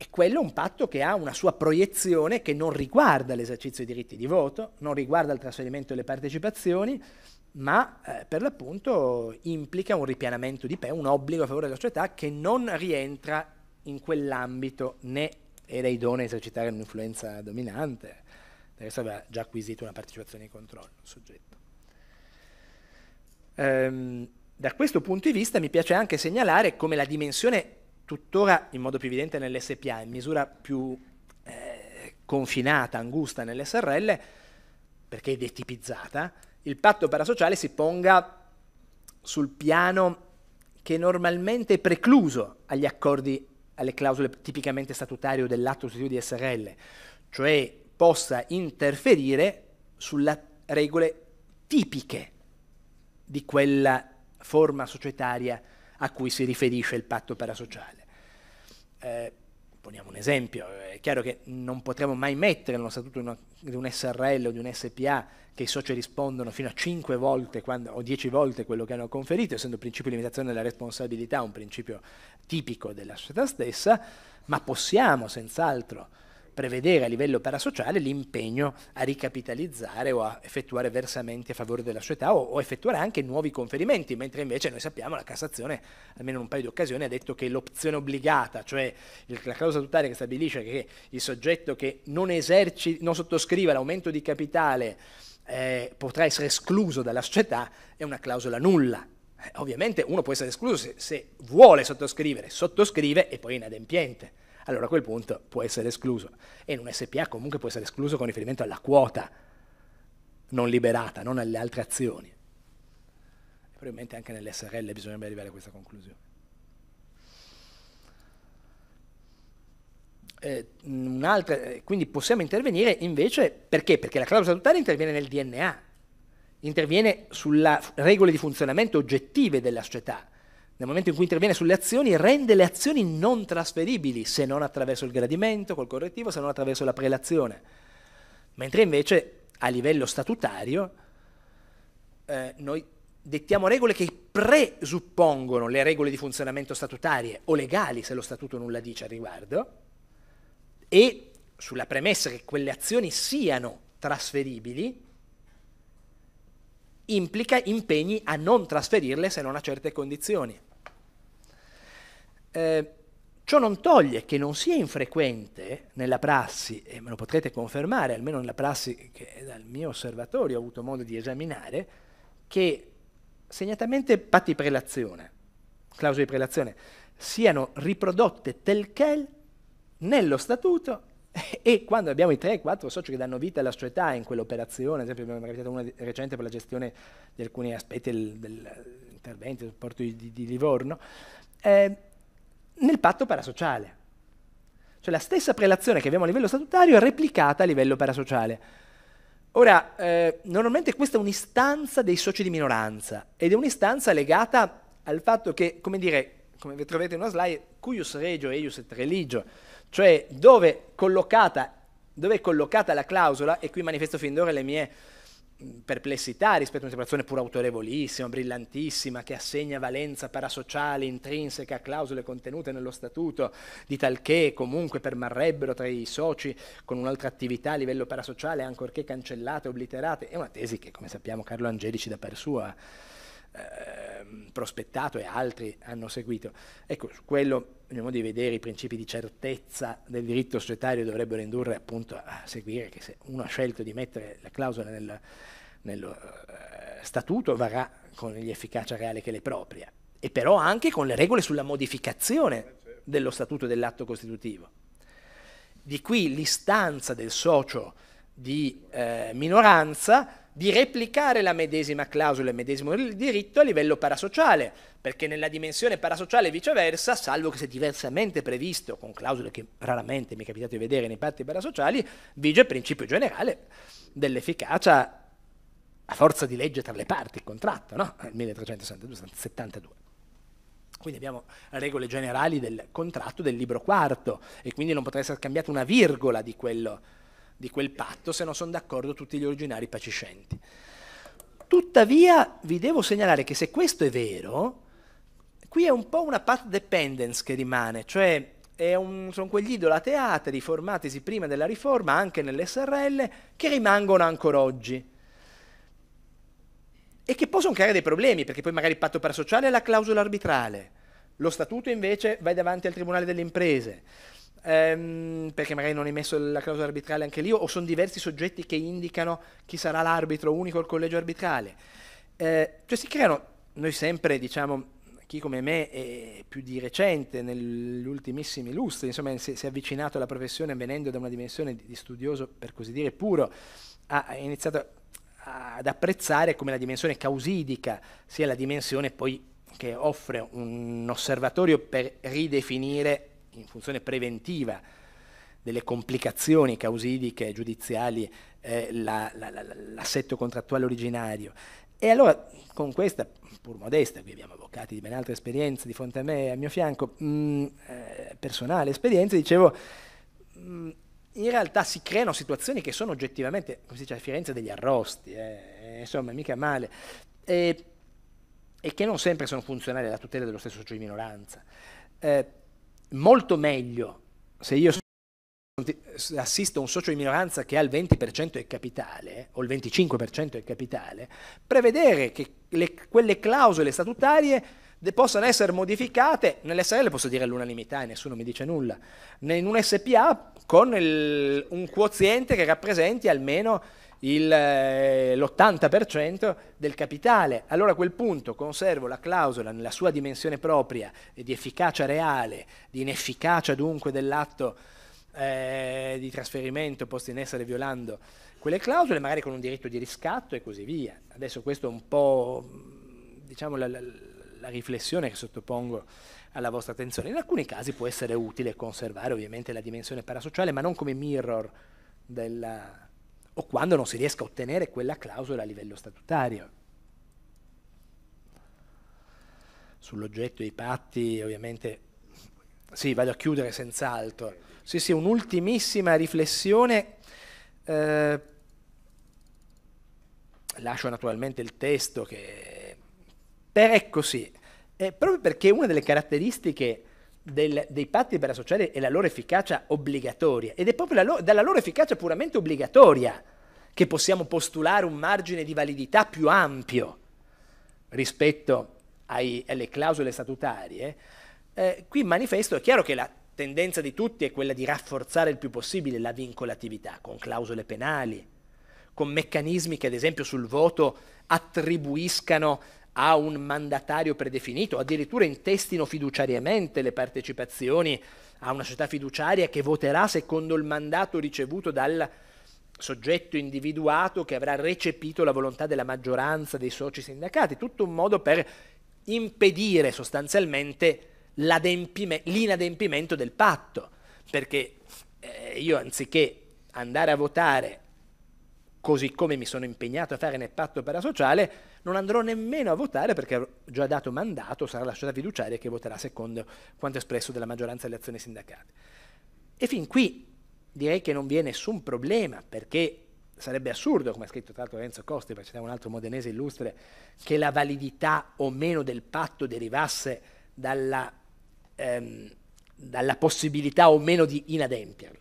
e quello è un patto che ha una sua proiezione che non riguarda l'esercizio dei diritti di voto, non riguarda il trasferimento delle partecipazioni, ma eh, per l'appunto implica un ripianamento di PE, un obbligo a favore della società che non rientra in quell'ambito né era idoneo a esercitare un'influenza dominante, adesso aveva già acquisito una partecipazione di controllo il soggetto. Ehm, da questo punto di vista mi piace anche segnalare come la dimensione tuttora in modo più evidente nell'SPA, in misura più eh, confinata, angusta nell'SRL, perché è detipizzata, il patto parasociale si ponga sul piano che normalmente è precluso agli accordi, alle clausole tipicamente statutarie o dell'atto sostitutivo di SRL, cioè possa interferire sulle regole tipiche di quella forma societaria a cui si riferisce il patto parasociale. Eh, poniamo un esempio, è chiaro che non potremo mai mettere nello statuto una, di un SRL o di un SPA che i soci rispondono fino a 5 volte quando, o 10 volte quello che hanno conferito, essendo il principio di limitazione della responsabilità un principio tipico della società stessa, ma possiamo senz'altro prevedere a livello parasociale l'impegno a ricapitalizzare o a effettuare versamenti a favore della società o, o effettuare anche nuovi conferimenti, mentre invece noi sappiamo la Cassazione, almeno in un paio di occasioni, ha detto che l'opzione obbligata, cioè il, la clausola statutaria che stabilisce che il soggetto che non, eserci, non sottoscriva l'aumento di capitale eh, potrà essere escluso dalla società, è una clausola nulla, eh, Ovviamente uno può essere escluso se, se, vuole sottoscrivere, sottoscrive e poi è inadempiente allora a quel punto può essere escluso. E in un SPA comunque può essere escluso con riferimento alla quota non liberata, non alle altre azioni. E probabilmente anche nell'SRL bisognerebbe arrivare a questa conclusione. Eh, quindi possiamo intervenire invece perché? Perché la clausola statutaria interviene nel DNA, interviene sulle regole di funzionamento oggettive della società nel momento in cui interviene sulle azioni, rende le azioni non trasferibili, se non attraverso il gradimento, col correttivo, se non attraverso la prelazione. Mentre invece a livello statutario eh, noi dettiamo regole che presuppongono le regole di funzionamento statutarie o legali, se lo statuto nulla dice al riguardo, e sulla premessa che quelle azioni siano trasferibili, implica impegni a non trasferirle se non a certe condizioni. Eh, ciò non toglie che non sia infrequente nella prassi, e me lo potrete confermare, almeno nella prassi che dal mio osservatorio ho avuto modo di esaminare, che segnatamente patti prelazione, clausole di prelazione, siano riprodotte tel quel nello statuto e quando abbiamo i 3-4 soci che danno vita alla società in quell'operazione, ad esempio abbiamo organizzato una recente per la gestione di alcuni aspetti dell'intervento del porto di, di, di Livorno, eh, nel patto parasociale. Cioè la stessa prelazione che abbiamo a livello statutario è replicata a livello parasociale. Ora, eh, normalmente questa è un'istanza dei soci di minoranza ed è un'istanza legata al fatto che, come dire, come vi trovate in una slide, cuius regio, eius et religio, cioè dove, collocata, dove è collocata la clausola, e qui manifesto fin d'ora le mie perplessità rispetto a un'interpretazione pur autorevolissima, brillantissima, che assegna valenza parasociale intrinseca a clausole contenute nello statuto, di talché comunque permarrebbero tra i soci con un'altra attività a livello parasociale, ancorché cancellate, obliterate, è una tesi che, come sappiamo, Carlo Angelici da per sua Ehm, prospettato e altri hanno seguito. Ecco, su quello, a mio modo di vedere, i principi di certezza del diritto societario dovrebbero indurre appunto a seguire che se uno ha scelto di mettere la clausola nel, nello eh, statuto varrà con l'efficacia reale che le propria e però anche con le regole sulla modificazione dello statuto e dell'atto costitutivo. Di qui l'istanza del socio di eh, minoranza di replicare la medesima clausola, il medesimo diritto a livello parasociale, perché nella dimensione parasociale e viceversa, salvo che sia diversamente previsto, con clausole che raramente mi è capitato di vedere nei patti parasociali, vige il principio generale dell'efficacia a forza di legge tra le parti, il contratto, no? 1372. Quindi abbiamo regole generali del contratto del libro quarto e quindi non potrà essere cambiata una virgola di quello di quel patto, se non sono d'accordo tutti gli originari paciscenti. Tuttavia vi devo segnalare che se questo è vero, qui è un po' una path dependence che rimane, cioè un, sono quegli idola teatri formatisi prima della riforma, anche nell'SRL, che rimangono ancora oggi e che possono creare dei problemi, perché poi magari il patto per sociale è la clausola arbitrale, lo statuto invece vai davanti al Tribunale delle Imprese ehm, perché magari non hai messo la clausola arbitrale anche lì, o sono diversi soggetti che indicano chi sarà l'arbitro unico al collegio arbitrale. Eh, cioè si creano, noi sempre diciamo, chi come me è più di recente, negli ultimissimi lustri, insomma si, si è avvicinato alla professione venendo da una dimensione di studioso, per così dire, puro, ha iniziato ad apprezzare come la dimensione causidica sia la dimensione poi che offre un osservatorio per ridefinire in funzione preventiva delle complicazioni causidiche e giudiziali eh, la, la, la, l'assetto contrattuale originario. E allora con questa, pur modesta, qui abbiamo avvocati di ben altre esperienze di fronte a me, al mio fianco, mh, mm, eh, personale esperienza, dicevo, mh, mm, in realtà si creano situazioni che sono oggettivamente, come si dice a Firenze, degli arrosti, eh, insomma, mica male, e, e, che non sempre sono funzionali alla tutela dello stesso socio di minoranza. Eh, molto meglio se io assisto a un socio di minoranza che ha il 20% del capitale o il 25% del capitale, prevedere che le, quelle clausole statutarie possano essere modificate, nell'SRL posso dire all'unanimità e nessuno mi dice nulla, in un SPA con il, un quoziente che rappresenti almeno l'80% eh, del capitale. Allora a quel punto conservo la clausola nella sua dimensione propria di efficacia reale, di inefficacia dunque dell'atto eh, di trasferimento posto in essere violando quelle clausole, magari con un diritto di riscatto e così via. Adesso questo è un po' diciamo, la, la, la riflessione che sottopongo alla vostra attenzione. In alcuni casi può essere utile conservare ovviamente la dimensione parasociale, ma non come mirror della o quando non si riesca a ottenere quella clausola a livello statutario. Sull'oggetto dei patti, ovviamente, sì, vado a chiudere senz'altro. Sì, sì, un'ultimissima riflessione. Eh, lascio naturalmente il testo che... Per ecco sì, eh, proprio perché una delle caratteristiche del, dei patti per la sociale è la loro efficacia obbligatoria ed è proprio lo, dalla loro efficacia puramente obbligatoria che possiamo postulare un margine di validità più ampio rispetto ai, alle clausole statutarie. Eh, qui in manifesto è chiaro che la tendenza di tutti è quella di rafforzare il più possibile la vincolatività con clausole penali, con meccanismi che ad esempio sul voto attribuiscano a un mandatario predefinito, addirittura intestino fiduciariamente le partecipazioni a una società fiduciaria che voterà secondo il mandato ricevuto dal soggetto individuato che avrà recepito la volontà della maggioranza dei soci sindacati, tutto un modo per impedire sostanzialmente l'inadempimento del patto, perché eh, io anziché andare a votare così come mi sono impegnato a fare nel patto parasociale, non andrò nemmeno a votare perché ho già dato mandato, sarà lasciata fiduciaria che voterà secondo quanto espresso dalla maggioranza delle azioni sindacali. E fin qui direi che non vi è nessun problema perché sarebbe assurdo, come ha scritto tra l'altro Renzo Costi, perché c'è un altro modenese illustre, che la validità o meno del patto derivasse dalla, ehm, dalla possibilità o meno di inadempierlo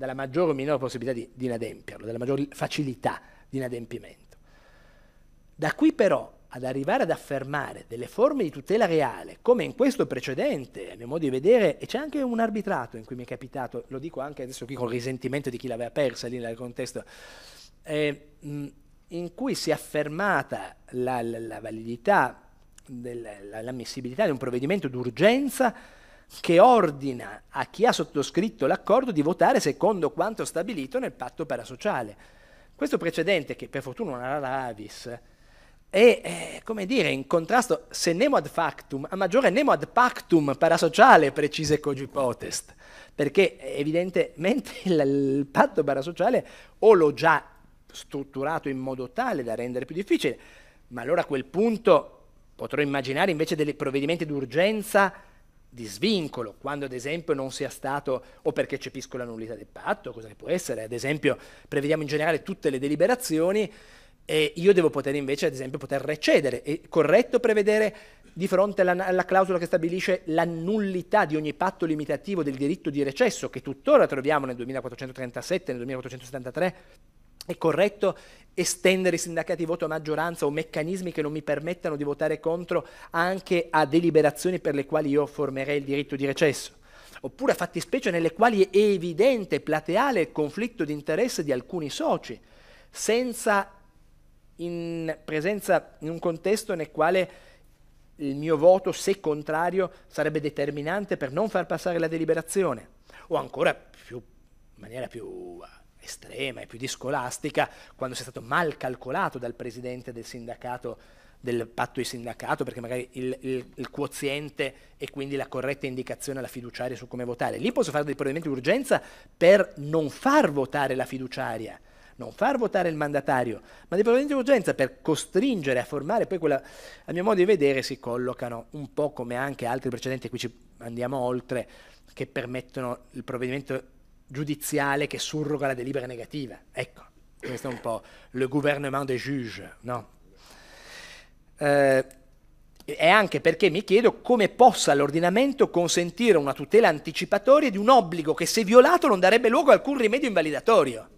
dalla maggiore o minore possibilità di, di inadempierlo, dalla maggiore facilità di inadempimento. Da qui però ad arrivare ad affermare delle forme di tutela reale, come in questo precedente, a mio modo di vedere, e c'è anche un arbitrato in cui mi è capitato, lo dico anche adesso qui con risentimento di chi l'aveva persa lì nel contesto, eh, in cui si è affermata la, la, la validità, l'ammissibilità di un provvedimento d'urgenza che ordina a chi ha sottoscritto l'accordo di votare secondo quanto stabilito nel patto parasociale. Questo precedente, che per fortuna non era la Avis, è, eh, come dire, in contrasto se nemo ad factum, a maggiore nemo ad pactum parasociale, precise cogipotest, perché eh, evidentemente il, il patto parasociale o l'ho già strutturato in modo tale da rendere più difficile, ma allora a quel punto potrò immaginare invece dei provvedimenti d'urgenza di svincolo, quando ad esempio non sia stato, o perché eccepisco la nullità del patto, cosa che può essere, ad esempio prevediamo in generale tutte le deliberazioni, e io devo poter invece, ad esempio, poter recedere. È corretto prevedere di fronte alla, alla, clausola che stabilisce la nullità di ogni patto limitativo del diritto di recesso, che tuttora troviamo nel 2437 nel 2473 è corretto estendere i sindacati voto a maggioranza o meccanismi che non mi permettano di votare contro anche a deliberazioni per le quali io formerei il diritto di recesso, oppure a fattispecie nelle quali è evidente e plateale il conflitto di interesse di alcuni soci, senza in presenza in un contesto nel quale il mio voto, se contrario, sarebbe determinante per non far passare la deliberazione, o ancora più, in maniera più estrema e più discolastica, quando si è stato mal calcolato dal presidente del sindacato del patto di sindacato, perché magari il, il, il, quoziente e quindi la corretta indicazione alla fiduciaria su come votare. Lì posso fare dei provvedimenti di urgenza per non far votare la fiduciaria, non far votare il mandatario, ma dei provvedimenti di urgenza per costringere a formare poi quella, a mio modo di vedere, si collocano un po' come anche altri precedenti, qui ci andiamo oltre, che permettono il provvedimento giudiziale che surroga la delibera negativa. Ecco, questo è un po' le gouvernement des juges, no? Eh, è anche perché mi chiedo come possa l'ordinamento consentire una tutela anticipatoria di un obbligo che se violato non darebbe luogo a alcun rimedio invalidatorio.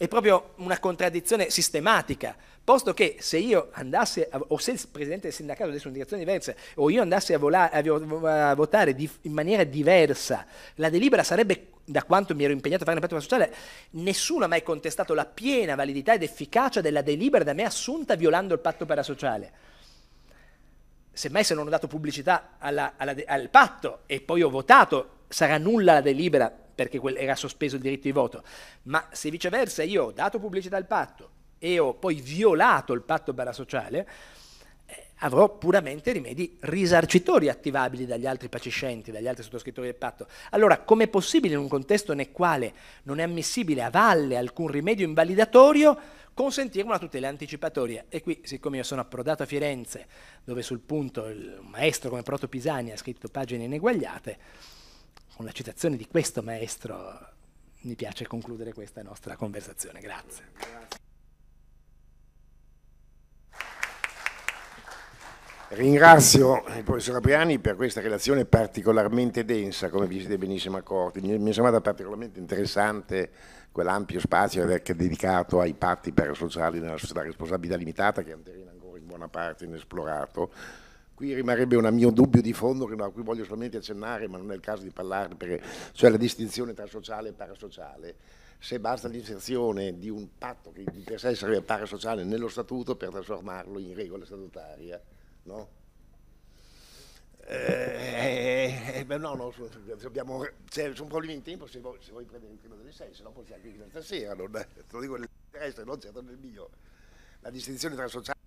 È proprio una contraddizione sistematica, posto che se io andassi, a, o se il presidente del sindacato adesso in direzioni diverse, o io andassi a, volare, a votare di, in maniera diversa, la delibera sarebbe, da quanto mi ero impegnato a fare nel patto sociale, nessuno ha mai contestato la piena validità ed efficacia della delibera da me assunta violando il patto parasociale semmai se non ho dato pubblicità alla, alla, al patto e poi ho votato, sarà nulla la delibera perché era sospeso il diritto di voto, ma se viceversa io ho dato pubblicità al patto e ho poi violato il patto barasociale, eh, avrò puramente rimedi risarcitori attivabili dagli altri paciscenti, dagli altri sottoscrittori del patto. Allora, com'è possibile in un contesto nel quale non è ammissibile a valle alcun rimedio invalidatorio consentire una tutela anticipatoria? E qui, siccome io sono approdato a Firenze, dove sul punto il maestro come Proto Pisani ha scritto pagine ineguagliate, con la citazione di questo maestro mi piace concludere questa nostra conversazione. Grazie. Grazie. Ringrazio il professor Apriani per questa relazione particolarmente densa, come vi siete benissimo accorti. Mi è sembrata particolarmente interessante quell'ampio spazio che è dedicato ai patti per sociali nella società responsabilità limitata, che è un terreno ancora in buona parte inesplorato, Qui rimarrebbe un mio dubbio di fondo a cui voglio solamente accennare, ma non è il caso di parlarne, perché, cioè la distinzione tra sociale e parasociale se basta l'inserzione di un patto che di per sé sarebbe parasociale nello statuto per trasformarlo in regola statutaria, no? Eh, eh, beh, no, no, abbiamo, cioè, sono problemi in tempo se vuoi, se vuoi prendere prima delle sei, se no possiamo anche stasera, non, te lo dico nel terrestre, non certo nel mio. La distinzione tra sociale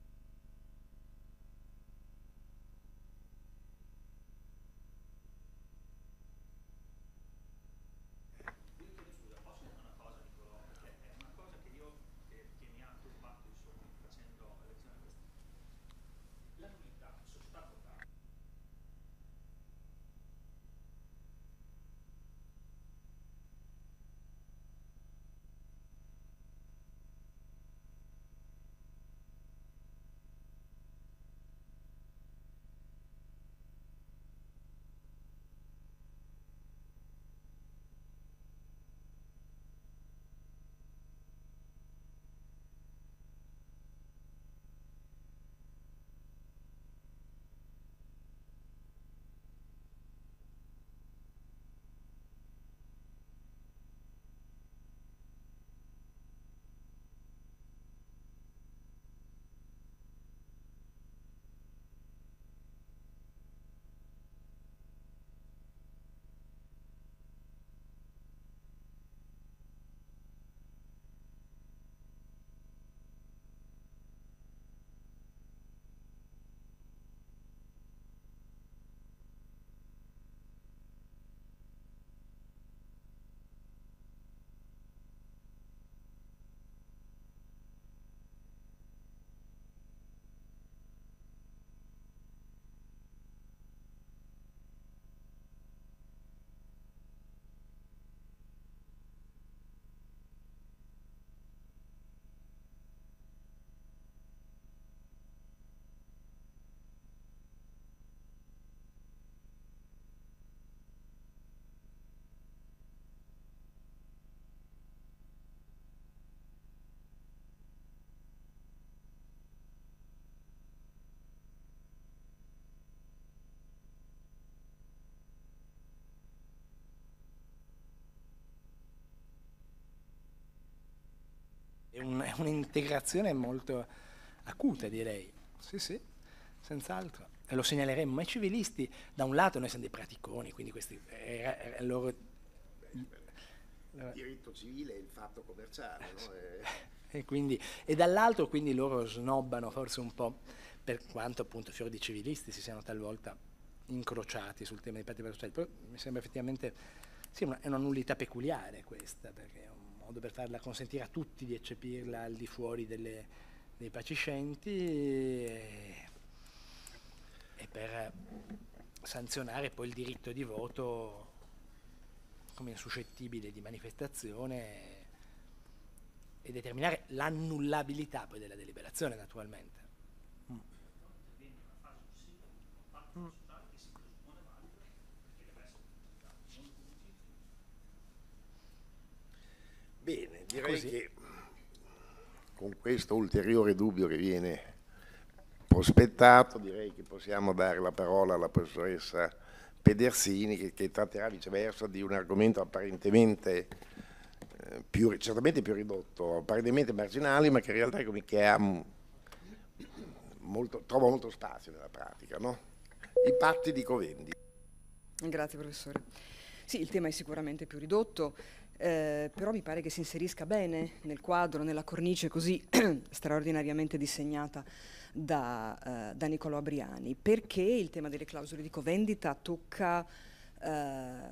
un'integrazione molto acuta, direi. Sì, sì, senz'altro. E lo segnaleremmo i civilisti. Da un lato noi siamo dei praticoni, quindi questi era, era loro... Il diritto civile è il fatto commerciale, no? e, e, quindi, e dall'altro quindi loro snobbano forse un po', per quanto appunto fior di civilisti si siano talvolta incrociati sul tema dei patti per sociali, però mi sembra effettivamente sì, una, è una nullità peculiare questa, perché modo per farla consentire a tutti di eccepirla al di fuori delle, dei paciscenti e, e per sanzionare poi il diritto di voto come suscettibile di manifestazione e determinare l'annullabilità poi della deliberazione naturalmente. Mm. Mm. Direi Così. che con questo ulteriore dubbio che viene prospettato, direi che possiamo dare la parola alla professoressa Pedersini che, che tratterà viceversa di un argomento apparentemente eh, più, certamente più ridotto, apparentemente marginale, ma che in realtà che ha molto, trova molto spazio nella pratica, no? I patti di Covendi. Grazie professore. Sì, il tema è sicuramente più ridotto, eh, però mi pare che si inserisca bene nel quadro, nella cornice così straordinariamente disegnata da, eh, da Nicolò Abriani, perché il tema delle clausole di covendita tocca eh,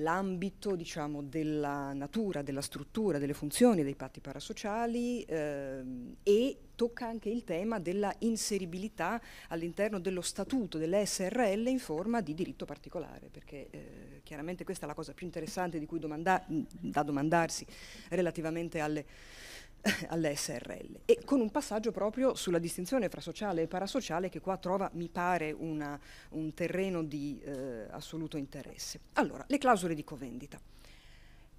l'ambito diciamo, della natura, della struttura, delle funzioni dei patti parasociali ehm, e tocca anche il tema della inseribilità all'interno dello statuto dell'SRL in forma di diritto particolare, perché eh, chiaramente questa è la cosa più interessante di cui domanda da domandarsi relativamente alle alle SRL e con un passaggio proprio sulla distinzione fra sociale e parasociale che qua trova, mi pare, una, un terreno di eh, assoluto interesse. Allora, le clausole di covendita.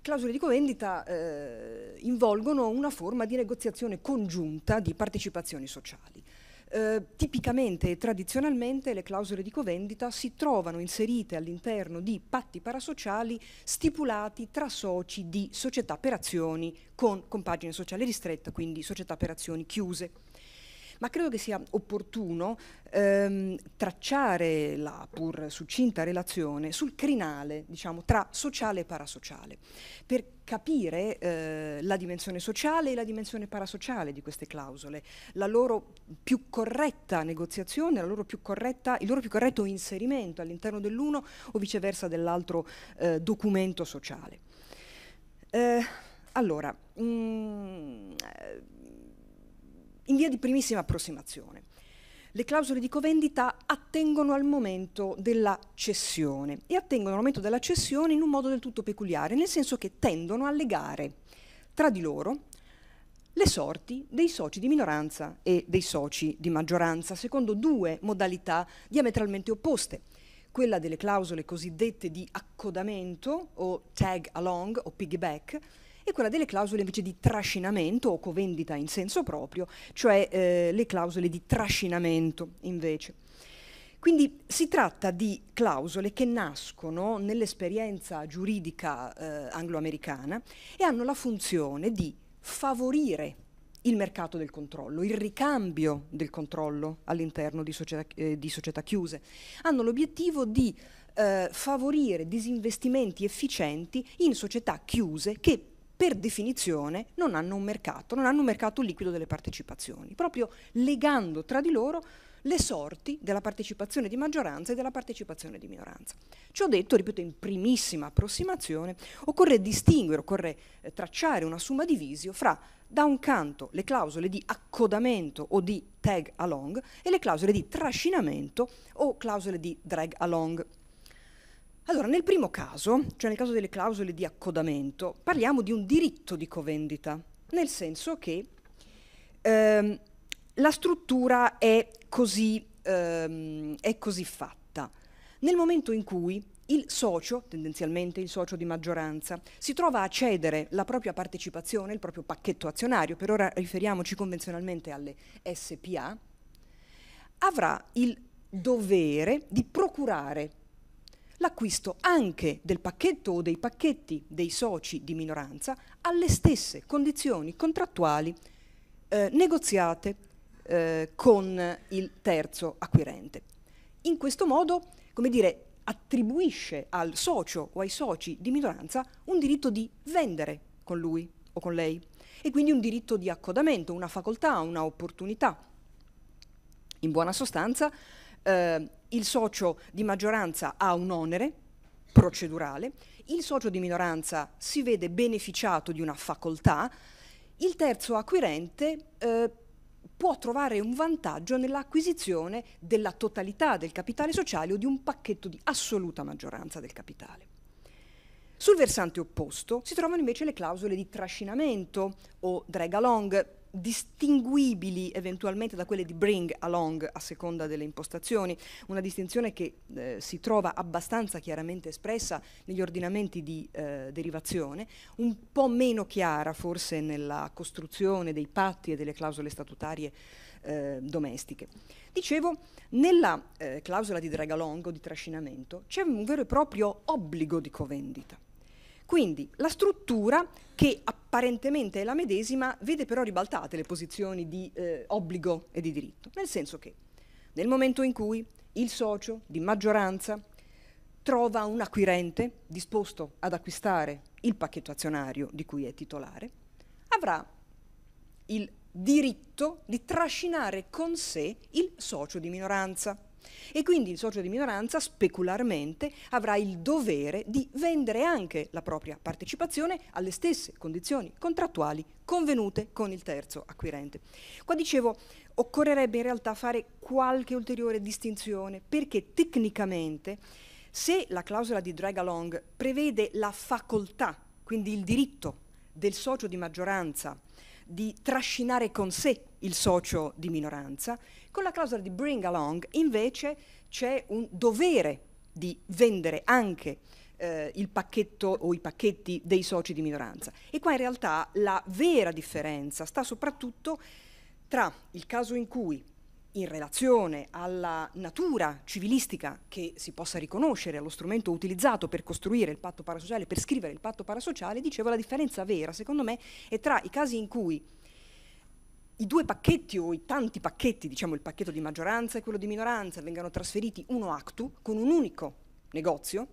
Clausole di covendita eh, involgono una forma di negoziazione congiunta di partecipazioni sociali. Eh, tipicamente e tradizionalmente le clausole di covendita si trovano inserite all'interno di patti parasociali stipulati tra soci di società per azioni con compagine sociale ristretta, quindi società per azioni chiuse ma credo che sia opportuno ehm, tracciare la pur succinta relazione sul crinale diciamo, tra sociale e parasociale, per capire eh, la dimensione sociale e la dimensione parasociale di queste clausole, la loro più corretta negoziazione, loro più corretta, il loro più corretto inserimento all'interno dell'uno o viceversa dell'altro eh, documento sociale. Eh, allora, mh, mm, in via di primissima approssimazione. Le clausole di covendita attengono al momento della cessione e attengono al momento della cessione in un modo del tutto peculiare, nel senso che tendono a legare tra di loro le sorti dei soci di minoranza e dei soci di maggioranza, secondo due modalità diametralmente opposte. Quella delle clausole cosiddette di accodamento o tag along o piggyback, e quella delle clausole invece di trascinamento o covendita in senso proprio, cioè eh, le clausole di trascinamento invece. Quindi si tratta di clausole che nascono nell'esperienza giuridica eh, angloamericana e hanno la funzione di favorire il mercato del controllo, il ricambio del controllo all'interno di, eh, di società, chiuse. Hanno l'obiettivo di eh, favorire disinvestimenti efficienti in società chiuse che per definizione non hanno un mercato, non hanno un mercato liquido delle partecipazioni, proprio legando tra di loro le sorti della partecipazione di maggioranza e della partecipazione di minoranza. Ciò detto, ripeto, in primissima approssimazione, occorre distinguere, occorre eh, tracciare una summa divisio fra, da un canto, le clausole di accodamento o di tag along e le clausole di trascinamento o clausole di drag along. Allora, nel primo caso, cioè nel caso delle clausole di accodamento, parliamo di un diritto di covendita, nel senso che ehm, la struttura è così, ehm, è così fatta. Nel momento in cui il socio, tendenzialmente il socio di maggioranza, si trova a cedere la propria partecipazione, il proprio pacchetto azionario, per ora riferiamoci convenzionalmente alle SPA, avrà il dovere di procurare l'acquisto anche del pacchetto o dei pacchetti dei soci di minoranza alle stesse condizioni contrattuali eh, negoziate eh, con il terzo acquirente. In questo modo, come dire, attribuisce al socio o ai soci di minoranza un diritto di vendere con lui o con lei e quindi un diritto di accodamento, una facoltà, una opportunità. In buona sostanza, eh, il socio di maggioranza ha un onere procedurale, il socio di minoranza si vede beneficiato di una facoltà, il terzo acquirente eh, può trovare un vantaggio nell'acquisizione della totalità del capitale sociale o di un pacchetto di assoluta maggioranza del capitale. Sul versante opposto si trovano invece le clausole di trascinamento o drag along, distinguibili eventualmente da quelle di bring along a seconda delle impostazioni, una distinzione che eh, si trova abbastanza chiaramente espressa negli ordinamenti di eh, derivazione, un po' meno chiara forse nella costruzione dei patti e delle clausole statutarie eh, domestiche. Dicevo, nella eh, clausola di drag along o di trascinamento c'è un vero e proprio obbligo di covendita. Quindi la struttura che apparentemente è la medesima vede però ribaltate le posizioni di eh, obbligo e di diritto, nel senso che nel momento in cui il socio di maggioranza trova un acquirente disposto ad acquistare il pacchetto azionario di cui è titolare, avrà il diritto di trascinare con sé il socio di minoranza. E quindi il socio di minoranza specularmente avrà il dovere di vendere anche la propria partecipazione alle stesse condizioni contrattuali convenute con il terzo acquirente. Qua dicevo occorrerebbe in realtà fare qualche ulteriore distinzione perché tecnicamente se la clausola di drag along prevede la facoltà, quindi il diritto del socio di maggioranza di trascinare con sé il socio di minoranza, con la clausola di bring along invece c'è un dovere di vendere anche eh, il pacchetto o i pacchetti dei soci di minoranza. E qua in realtà la vera differenza sta soprattutto tra il caso in cui in relazione alla natura civilistica che si possa riconoscere allo strumento utilizzato per costruire il patto parasociale, per scrivere il patto parasociale, dicevo la differenza vera, secondo me, è tra i casi in cui i due pacchetti o i tanti pacchetti, diciamo il pacchetto di maggioranza e quello di minoranza, vengano trasferiti uno actu con un unico negozio,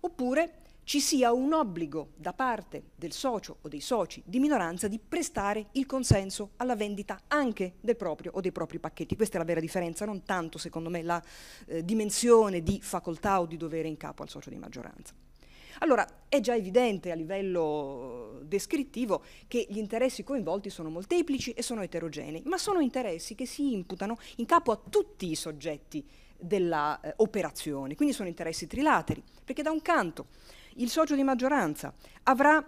oppure ci sia un obbligo da parte del socio o dei soci di minoranza di prestare il consenso alla vendita anche del proprio o dei propri pacchetti. Questa è la vera differenza, non tanto secondo me la eh, dimensione di facoltà o di dovere in capo al socio di maggioranza. Allora è già evidente a livello descrittivo che gli interessi coinvolti sono molteplici e sono eterogenei, ma sono interessi che si imputano in capo a tutti i soggetti dell'operazione, eh, quindi sono interessi trilateri, perché da un canto il socio di maggioranza avrà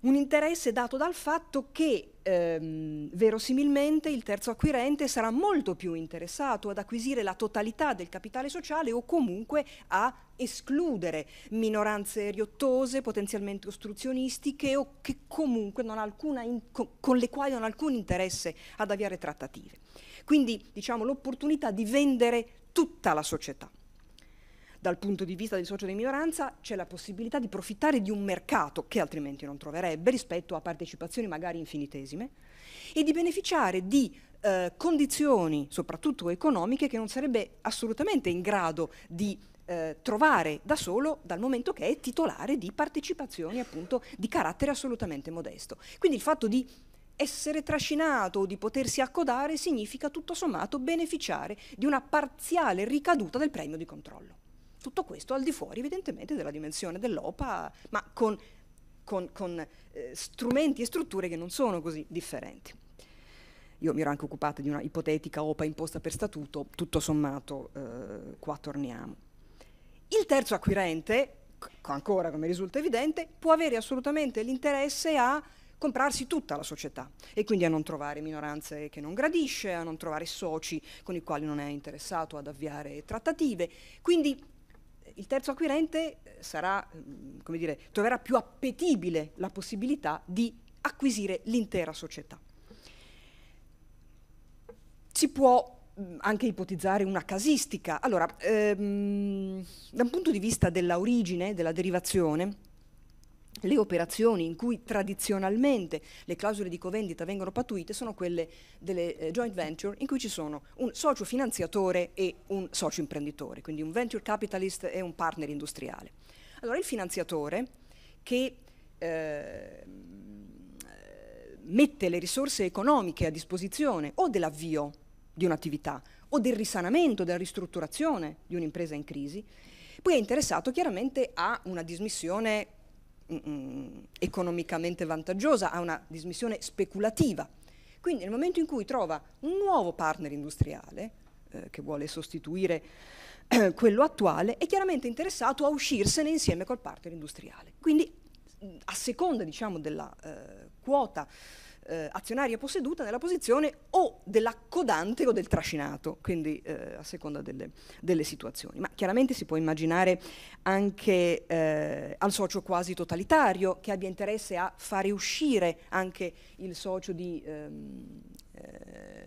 un interesse dato dal fatto che ehm, verosimilmente il terzo acquirente sarà molto più interessato ad acquisire la totalità del capitale sociale o comunque a escludere minoranze riottose, potenzialmente ostruzionistiche o che comunque non ha alcuna co con le quali non ha alcun interesse ad avviare trattative. Quindi diciamo l'opportunità di vendere tutta la società dal punto di vista del socio di minoranza c'è la possibilità di approfittare di un mercato che altrimenti non troverebbe rispetto a partecipazioni magari infinitesime e di beneficiare di eh, condizioni, soprattutto economiche, che non sarebbe assolutamente in grado di eh, trovare da solo dal momento che è titolare di partecipazioni appunto di carattere assolutamente modesto. Quindi il fatto di essere trascinato o di potersi accodare significa tutto sommato beneficiare di una parziale ricaduta del premio di controllo. Tutto questo al di fuori evidentemente della dimensione dell'OPA, ma con, con, con eh, strumenti e strutture che non sono così differenti. Io mi ero anche occupata di una ipotetica OPA imposta per statuto, tutto sommato eh, qua torniamo. Il terzo acquirente, ancora come risulta evidente, può avere assolutamente l'interesse a comprarsi tutta la società e quindi a non trovare minoranze che non gradisce, a non trovare soci con i quali non è interessato ad avviare trattative. Quindi il terzo acquirente eh, sarà, mm, come dire, troverà più appetibile la possibilità di acquisire l'intera società. Si può mm, anche ipotizzare una casistica. Allora, ehm, da un punto di vista dell'origine, della derivazione, le operazioni in cui tradizionalmente le clausole di covendita vengono pattuite sono quelle delle eh, joint venture in cui ci sono un socio finanziatore e un socio imprenditore, quindi un venture capitalist e un partner industriale. Allora il finanziatore che eh, mette le risorse economiche a disposizione o dell'avvio di un'attività o del risanamento, della ristrutturazione di un'impresa in crisi, poi è interessato chiaramente a una dismissione Mm, mm, economicamente vantaggiosa ha una dismissione speculativa. Quindi nel momento in cui trova un nuovo partner industriale eh, che vuole sostituire eh, quello attuale, è chiaramente interessato a uscirsene insieme col partner industriale. Quindi mm, a seconda diciamo, della eh, quota eh, azionaria posseduta nella posizione o dell'accodante o del trascinato, quindi eh, a seconda delle, delle, situazioni. Ma chiaramente si può immaginare anche eh, al socio quasi totalitario che abbia interesse a fare uscire anche il socio di... Ehm, eh,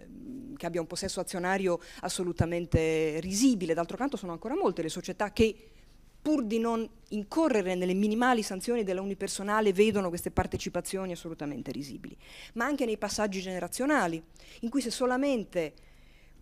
che abbia un possesso azionario assolutamente risibile. D'altro canto sono ancora molte le società che pur di non incorrere nelle minimali sanzioni della unipersonale, vedono queste partecipazioni assolutamente risibili, ma anche nei passaggi generazionali, in cui se solamente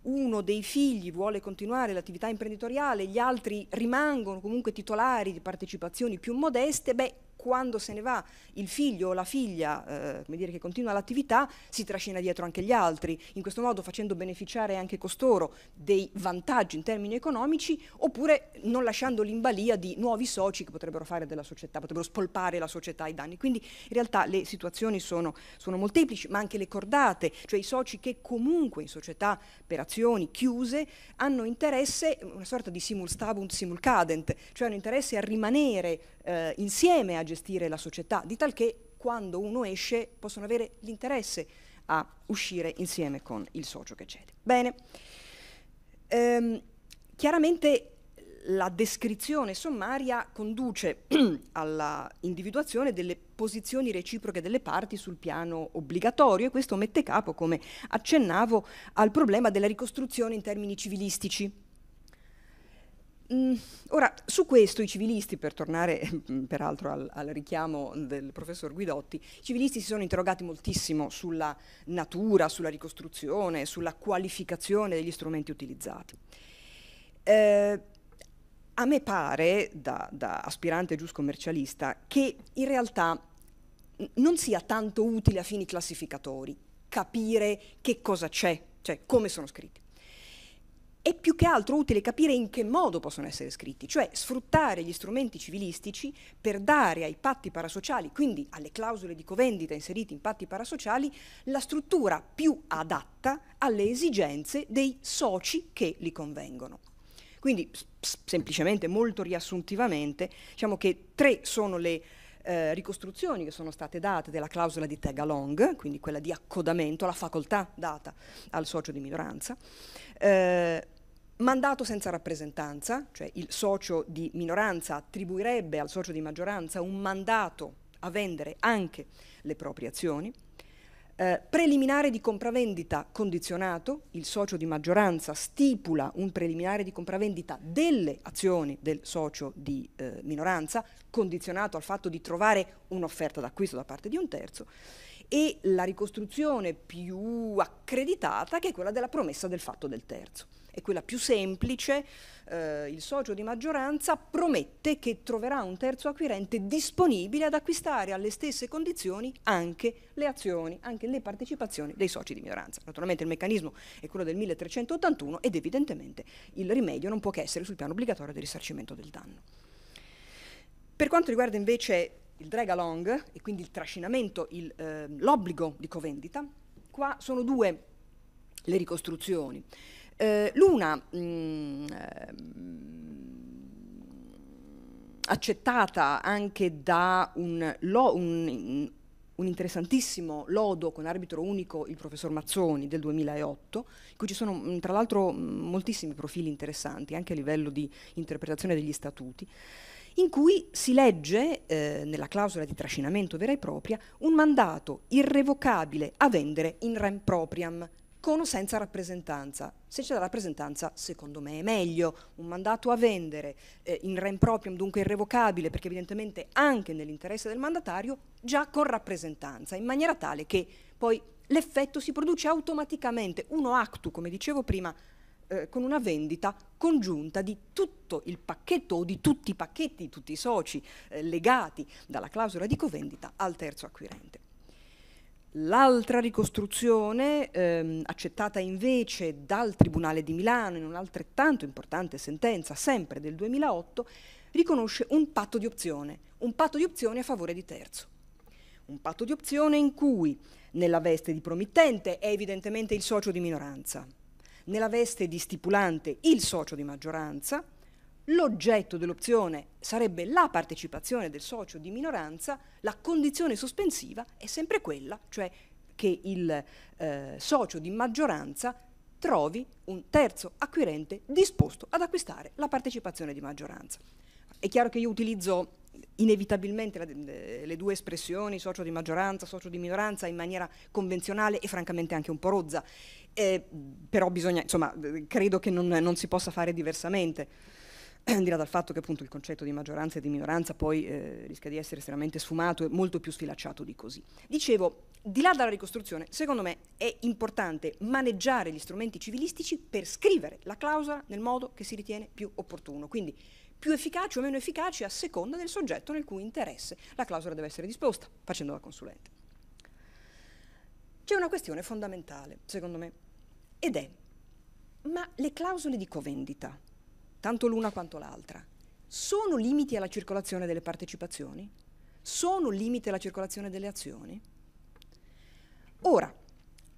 uno dei figli vuole continuare l'attività imprenditoriale, gli altri rimangono comunque titolari di partecipazioni più modeste, beh, quando se ne va il figlio o la figlia, eh, come dire, che continua l'attività, si trascina dietro anche gli altri, in questo modo facendo beneficiare anche costoro dei vantaggi in termini economici, oppure non lasciando l'imbalia di nuovi soci che potrebbero fare della società, potrebbero spolpare la società ai danni. Quindi in realtà le situazioni sono, sono molteplici, ma anche le cordate, cioè i soci che comunque in società per azioni chiuse hanno interesse, una sorta di simul stabunt simul cadent, cioè hanno interesse a rimanere eh, insieme a gestire la società, di tal che quando uno esce possono avere l'interesse a uscire insieme con il socio che cede. Bene, ehm, chiaramente la descrizione sommaria conduce all'individuazione delle posizioni reciproche delle parti sul piano obbligatorio e questo mette capo, come accennavo, al problema della ricostruzione in termini civilistici Mm, ora, su questo i civilisti, per tornare mm, peraltro al, al, richiamo del professor Guidotti, i civilisti si sono interrogati moltissimo sulla natura, sulla ricostruzione, sulla qualificazione degli strumenti utilizzati. Eh, a me pare, da, da aspirante giuscommercialista, che in realtà non sia tanto utile a fini classificatori capire che cosa c'è, cioè come sono scritti è più che altro utile capire in che modo possono essere scritti, cioè sfruttare gli strumenti civilistici per dare ai patti parasociali, quindi alle clausole di covendita inserite in patti parasociali, la struttura più adatta alle esigenze dei soci che li convengono. Quindi, semplicemente, molto riassuntivamente, diciamo che tre sono le eh, ricostruzioni che sono state date della clausola di tag quindi quella di accodamento, la facoltà data al socio di minoranza. Eh, Mandato senza rappresentanza, cioè il socio di minoranza attribuirebbe al socio di maggioranza un mandato a vendere anche le proprie azioni. Eh, preliminare di compravendita condizionato, il socio di maggioranza stipula un preliminare di compravendita delle azioni del socio di eh, minoranza condizionato al fatto di trovare un'offerta d'acquisto da parte di un terzo, e la ricostruzione più accreditata che è quella della promessa del fatto del terzo. È quella più semplice, eh, il socio di maggioranza promette che troverà un terzo acquirente disponibile ad acquistare alle stesse condizioni anche le azioni, anche le partecipazioni dei soci di minoranza. Naturalmente il meccanismo è quello del 1381 ed evidentemente il rimedio non può che essere sul piano obbligatorio del risarcimento del danno. Per quanto riguarda invece il drag along e quindi il trascinamento, il, eh, l'obbligo di covendita, qua sono due le ricostruzioni. Eh, l'una mh, mm, ehm, accettata anche da un, lo, un, un interessantissimo lodo con arbitro unico, il professor Mazzoni del 2008, in cui ci sono mm, tra l'altro mm, moltissimi profili interessanti anche a livello di interpretazione degli statuti in cui si legge, eh, nella clausola di trascinamento vera e propria, un mandato irrevocabile a vendere in rem propriam, con o senza rappresentanza. Se c'è la rappresentanza, secondo me è meglio. Un mandato a vendere eh, in rem propriam, dunque irrevocabile, perché evidentemente anche nell'interesse del mandatario, già con rappresentanza, in maniera tale che poi l'effetto si produce automaticamente, uno actu, come dicevo prima, eh, con una vendita congiunta di tutto il pacchetto o di tutti i pacchetti di tutti i soci eh, legati dalla clausola di covendita al terzo acquirente. L'altra ricostruzione, ehm, accettata invece dal Tribunale di Milano in un'altrettanto importante sentenza, sempre del 2008, riconosce un patto di opzione, un patto di opzione a favore di terzo. Un patto di opzione in cui, nella veste di promittente, è evidentemente il socio di minoranza, nella veste di stipulante il socio di maggioranza, l'oggetto dell'opzione sarebbe la partecipazione del socio di minoranza, la condizione sospensiva è sempre quella, cioè che il eh, socio di maggioranza trovi un terzo acquirente disposto ad acquistare la partecipazione di maggioranza. È chiaro che io utilizzo inevitabilmente eh, le due espressioni socio di maggioranza, socio di minoranza in maniera convenzionale e francamente anche un po' rozza. Eh, però bisogna, insomma, credo che non, non si possa fare diversamente. di là dal fatto che appunto il concetto di maggioranza e di minoranza poi eh, rischia di essere estremamente sfumato e molto più sfilacciato di così. Dicevo, di là dalla ricostruzione, secondo me è importante maneggiare gli strumenti civilistici per scrivere la clausola nel modo che si ritiene più opportuno. Quindi più efficaci o meno efficaci a seconda del soggetto nel cui interesse la clausola deve essere disposta, facendo la consulente. C'è una questione fondamentale, secondo me, ed è, ma le clausole di covendita, tanto l'una quanto l'altra, sono limiti alla circolazione delle partecipazioni? Sono limiti alla circolazione delle azioni? Ora,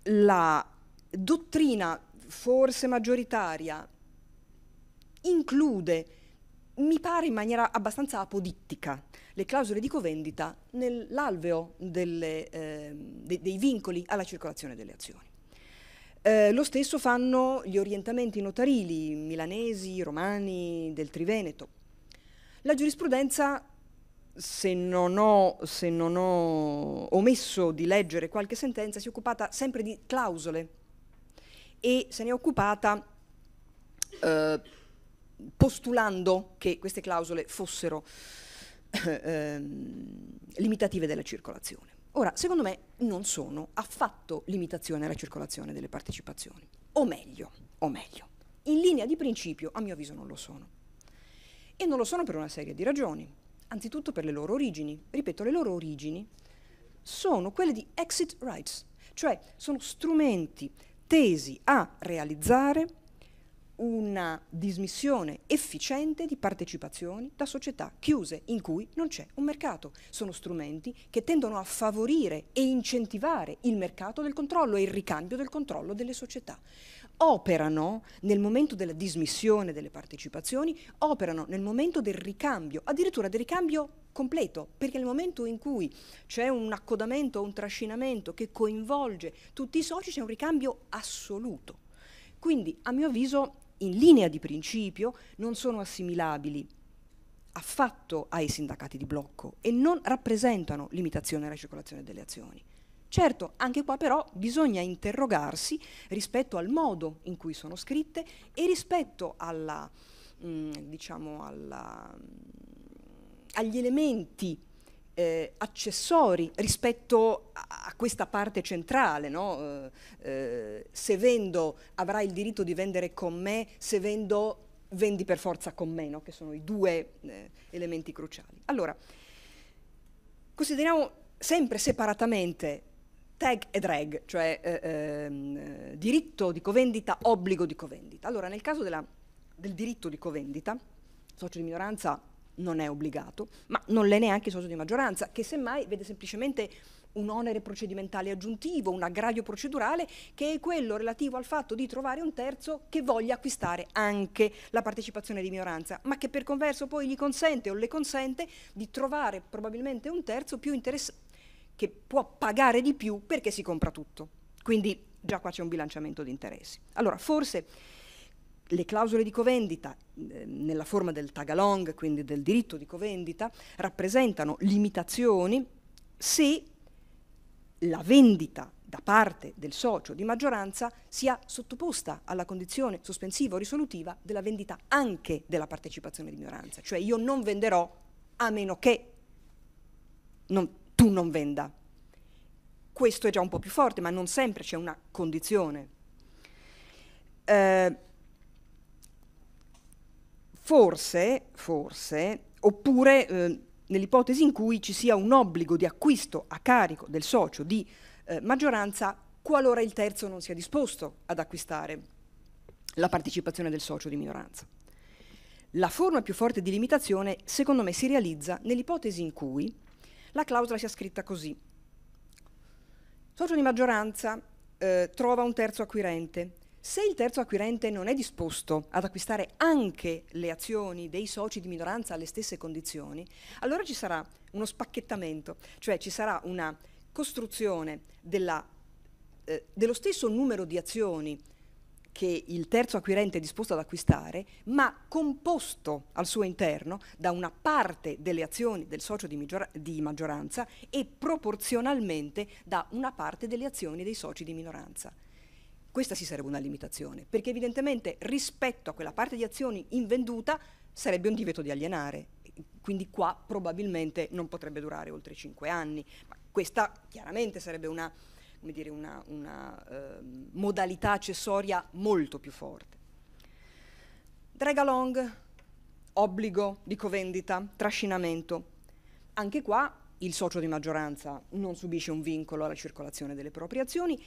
la dottrina forse maggioritaria include mi pare in maniera abbastanza apodittica le clausole di covendita nell'alveo delle, eh, de dei vincoli alla circolazione delle azioni. Eh, lo stesso fanno gli orientamenti notarili milanesi, romani, del Triveneto. La giurisprudenza, se non, ho, se non ho omesso di leggere qualche sentenza, si è occupata sempre di clausole e se ne è occupata eh, postulando che queste clausole fossero eh, ehm, limitative della circolazione. Ora, secondo me non sono affatto limitazione alla circolazione delle partecipazioni, o meglio, o meglio, in linea di principio a mio avviso non lo sono. E non lo sono per una serie di ragioni, anzitutto per le loro origini. Ripeto, le loro origini sono quelle di exit rights, cioè sono strumenti tesi a realizzare una dismissione efficiente di partecipazioni da società chiuse in cui non c'è un mercato. Sono strumenti che tendono a favorire e incentivare il mercato del controllo e il ricambio del controllo delle società. Operano nel momento della dismissione delle partecipazioni, operano nel momento del ricambio, addirittura del ricambio completo, perché nel momento in cui c'è un accodamento un trascinamento che coinvolge tutti i soci c'è un ricambio assoluto. Quindi, a mio avviso, in linea di principio non sono assimilabili affatto ai sindacati di blocco e non rappresentano limitazione alla circolazione delle azioni. Certo, anche qua però bisogna interrogarsi rispetto al modo in cui sono scritte e rispetto alla, mh, mm, diciamo alla, mh, mm, agli elementi eh, accessori rispetto a questa parte centrale, no? eh, eh se vendo avrai il diritto di vendere con me, se vendo vendi per forza con me, no? che sono i due eh, elementi cruciali. Allora, consideriamo sempre separatamente tag e drag, cioè eh, ehm, diritto di covendita, obbligo di covendita. Allora, nel caso della, del diritto di covendita, socio di minoranza non è obbligato, ma non l'è neanche il socio di maggioranza, che semmai vede semplicemente un onere procedimentale aggiuntivo, un aggravio procedurale, che è quello relativo al fatto di trovare un terzo che voglia acquistare anche la partecipazione di minoranza, ma che per converso poi gli consente o le consente di trovare probabilmente un terzo più interessato che può pagare di più perché si compra tutto. Quindi già qua c'è un bilanciamento di interessi. Allora, forse le clausole di covendita eh, nella forma del tagalong, quindi del diritto di covendita, rappresentano limitazioni se la vendita da parte del socio di maggioranza sia sottoposta alla condizione sospensiva o risolutiva della vendita anche della partecipazione di minoranza. Cioè io non venderò a meno che non, tu non venda. Questo è già un po' più forte, ma non sempre c'è una condizione. Eh, Forse, forse, oppure eh, nell'ipotesi in cui ci sia un obbligo di acquisto a carico del socio di eh, maggioranza qualora il terzo non sia disposto ad acquistare la partecipazione del socio di minoranza. La forma più forte di limitazione, secondo me, si realizza nell'ipotesi in cui la clausola sia scritta così. Socio di maggioranza eh, trova un terzo acquirente, se il terzo acquirente non è disposto ad acquistare anche le azioni dei soci di minoranza alle stesse condizioni, allora ci sarà uno spacchettamento, cioè ci sarà una costruzione della, eh, dello stesso numero di azioni che il terzo acquirente è disposto ad acquistare, ma composto al suo interno da una parte delle azioni del socio di, maggior di, maggioranza e proporzionalmente da una parte delle azioni dei soci di minoranza. Questa sì sarebbe una limitazione, perché evidentemente rispetto a quella parte di azioni invenduta sarebbe un divieto di alienare, quindi qua probabilmente non potrebbe durare oltre 5 anni, ma questa chiaramente sarebbe una, dire, una, una eh, modalità accessoria molto più forte. Drag along, obbligo di covendita, trascinamento. Anche qua il socio di maggioranza non subisce un vincolo alla circolazione delle proprie azioni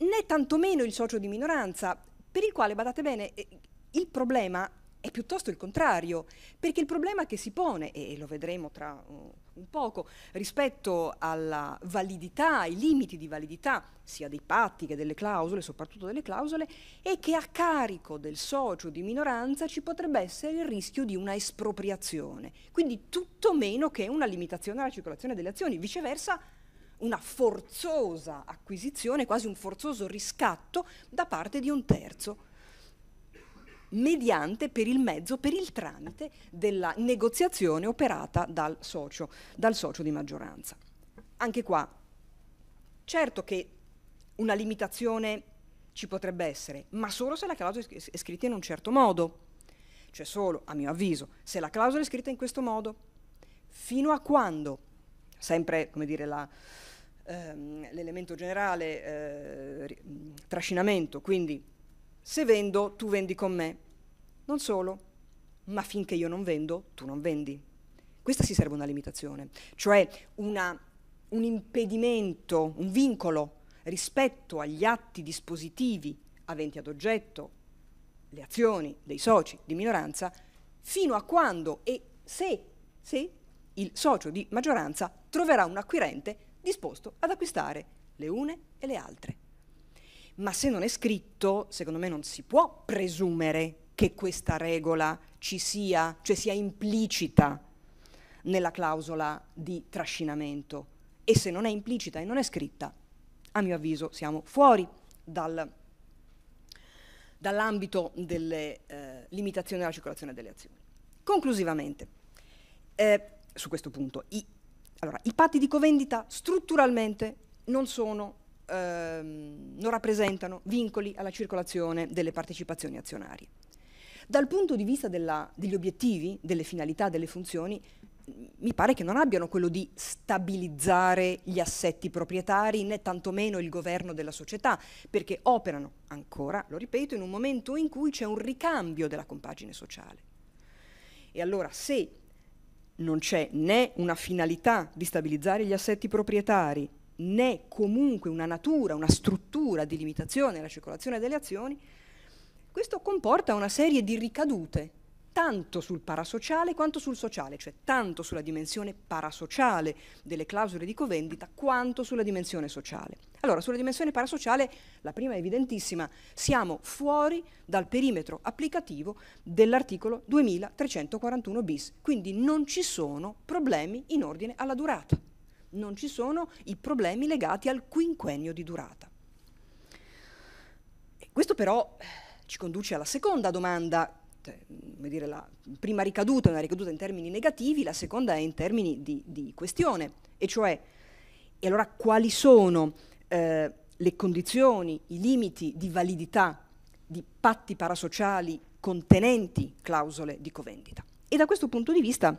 né tantomeno il socio di minoranza, per il quale, badate bene, eh, il problema è piuttosto il contrario, perché il problema che si pone, e lo vedremo tra un poco, rispetto alla validità, ai limiti di validità, sia dei patti che delle clausole, soprattutto delle clausole, è che a carico del socio di minoranza ci potrebbe essere il rischio di una espropriazione, quindi tutto meno che una limitazione alla circolazione delle azioni, viceversa una forzosa acquisizione, quasi un forzoso riscatto da parte di un terzo mediante per il mezzo, per il tramite della negoziazione operata dal socio, dal socio di maggioranza. Anche qua, certo che una limitazione ci potrebbe essere, ma solo se la clausola è scritta in un certo modo, cioè solo, a mio avviso, se la clausola è scritta in questo modo, fino a quando, sempre come dire la, ehm, l'elemento generale eh, mm, trascinamento, quindi se vendo tu vendi con me. Non solo, ma finché io non vendo tu non vendi. Questa si serve una limitazione, cioè una, un impedimento, un vincolo rispetto agli atti dispositivi aventi ad oggetto le azioni dei soci di minoranza fino a quando e se, se il socio di maggioranza troverà un acquirente disposto ad acquistare le une e le altre. Ma se non è scritto, secondo me non si può presumere che questa regola ci sia, cioè sia implicita nella clausola di trascinamento. E se non è implicita e non è scritta, a mio avviso siamo fuori dal, dall'ambito delle eh, limitazioni della circolazione delle azioni. Conclusivamente, eh, su questo punto, i, allora, i patti di covendita strutturalmente non, sono, ehm, non rappresentano vincoli alla circolazione delle partecipazioni azionarie. Dal punto di vista della, degli obiettivi, delle finalità, delle funzioni, mi pare che non abbiano quello di stabilizzare gli assetti proprietari né tantomeno il governo della società, perché operano ancora, lo ripeto, in un momento in cui c'è un ricambio della compagine sociale. E allora se non c'è né una finalità di stabilizzare gli assetti proprietari, né comunque una natura, una struttura di limitazione alla circolazione delle azioni, questo comporta una serie di ricadute tanto sul parasociale quanto sul sociale, cioè tanto sulla dimensione parasociale delle clausole di covendita quanto sulla dimensione sociale. Allora, sulla dimensione parasociale, la prima è evidentissima, siamo fuori dal perimetro applicativo dell'articolo 2341 bis, quindi non ci sono problemi in ordine alla durata, non ci sono i problemi legati al quinquennio di durata. questo però eh, ci conduce alla seconda domanda cioè, dire, la prima ricaduta è una ricaduta in termini negativi, la seconda è in termini di, di questione, e cioè, e allora quali sono eh, le condizioni, i limiti di validità di patti parasociali contenenti clausole di covendita? E da questo punto di vista,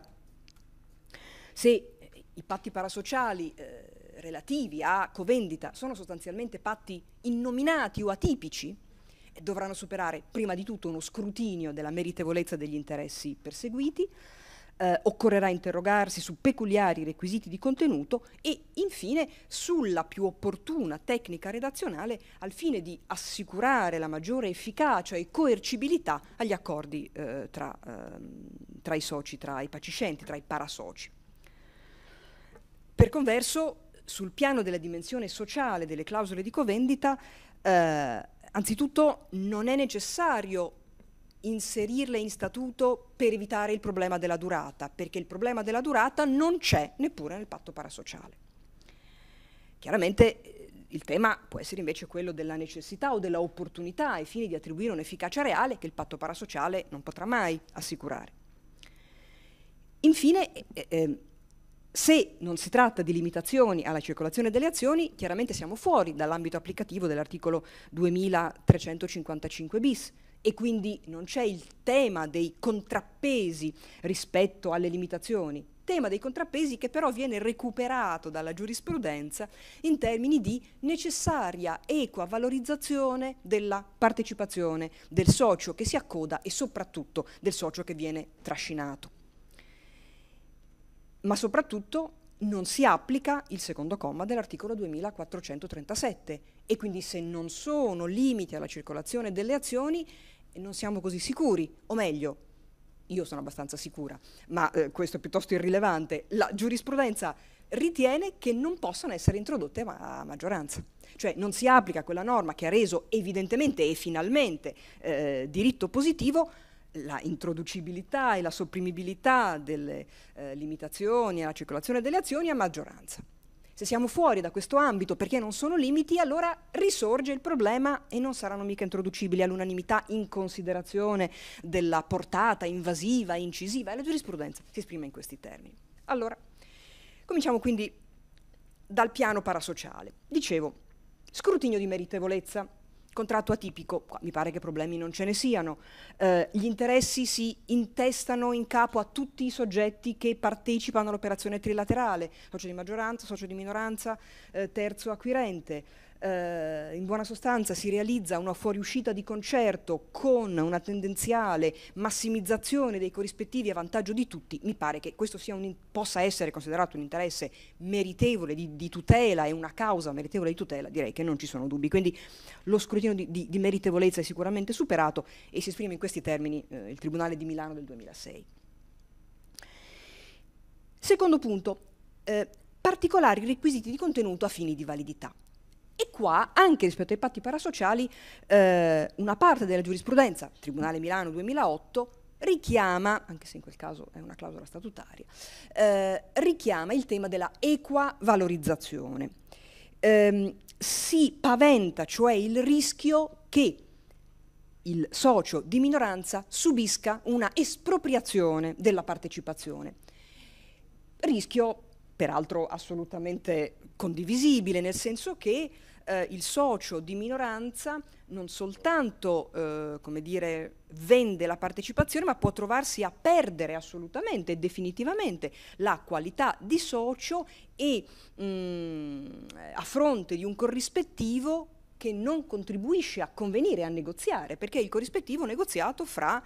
se i patti parasociali eh, relativi a covendita sono sostanzialmente patti innominati o atipici, dovranno superare prima di tutto uno scrutinio della meritevolezza degli interessi perseguiti, eh, occorrerà interrogarsi su peculiari requisiti di contenuto e infine sulla più opportuna tecnica redazionale al fine di assicurare la maggiore efficacia e coercibilità agli accordi eh, tra, ehm, tra i soci, tra i pacificenti, tra i parasoci. Per converso, sul piano della dimensione sociale delle clausole di covendita, eh, anzitutto non è necessario inserirle in statuto per evitare il problema della durata, perché il problema della durata non c'è neppure nel patto parasociale. Chiaramente eh, il tema può essere invece quello della necessità o dell'opportunità ai fini di attribuire un'efficacia reale che il patto parasociale non potrà mai assicurare. Infine, eh, eh, se non si tratta di limitazioni alla circolazione delle azioni, chiaramente siamo fuori dall'ambito applicativo dell'articolo 2355 bis e quindi non c'è il tema dei contrappesi rispetto alle limitazioni, tema dei contrappesi che però viene recuperato dalla giurisprudenza in termini di necessaria equa valorizzazione della partecipazione del socio che si accoda e soprattutto del socio che viene trascinato ma soprattutto non si applica il secondo comma dell'articolo 2437 e quindi se non sono limiti alla circolazione delle azioni eh, non siamo così sicuri, o meglio, io sono abbastanza sicura, ma eh, questo è piuttosto irrilevante, la giurisprudenza ritiene che non possano essere introdotte a maggioranza. Cioè non si applica quella norma che ha reso evidentemente e finalmente eh, diritto positivo la introducibilità e la sopprimibilità delle eh, limitazioni alla circolazione delle azioni a maggioranza. Se siamo fuori da questo ambito perché non sono limiti, allora risorge il problema e non saranno mica introducibili all'unanimità in considerazione della portata invasiva e incisiva. E la giurisprudenza si esprime in questi termini. Allora, cominciamo quindi dal piano parasociale. Dicevo, scrutinio di meritevolezza contratto atipico, mi pare che problemi non ce ne siano, eh, gli interessi si intestano in capo a tutti i soggetti che partecipano all'operazione trilaterale, socio di maggioranza, socio di minoranza, eh, terzo acquirente eh, in buona sostanza si realizza una fuoriuscita di concerto con una tendenziale massimizzazione dei corrispettivi a vantaggio di tutti, mi pare che questo un, possa essere considerato un interesse meritevole di, di, tutela e una causa meritevole di tutela, direi che non ci sono dubbi. Quindi lo scrutinio di, di, di meritevolezza è sicuramente superato e si esprime in questi termini eh, il Tribunale di Milano del 2006. Secondo punto, eh, particolari requisiti di contenuto a fini di validità qua, anche rispetto ai patti parasociali, eh, una parte della giurisprudenza, Tribunale Milano 2008, richiama, anche se in quel caso è una clausola statutaria, eh, richiama il tema della equa valorizzazione. Eh, si paventa cioè il rischio che il socio di minoranza subisca una espropriazione della partecipazione. Rischio peraltro assolutamente condivisibile, nel senso che eh, il socio di minoranza non soltanto eh, come dire, vende la partecipazione, ma può trovarsi a perdere assolutamente e definitivamente la qualità di socio e mh, mm, a fronte di un corrispettivo che non contribuisce a convenire, a negoziare, perché il corrispettivo negoziato fra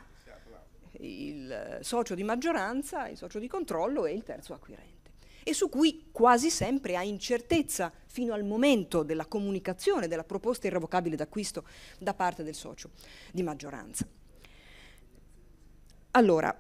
il socio di maggioranza, il socio di controllo e il terzo acquirente e su cui quasi sempre ha incertezza fino al momento della comunicazione della proposta irrevocabile d'acquisto da parte del socio di maggioranza. Allora,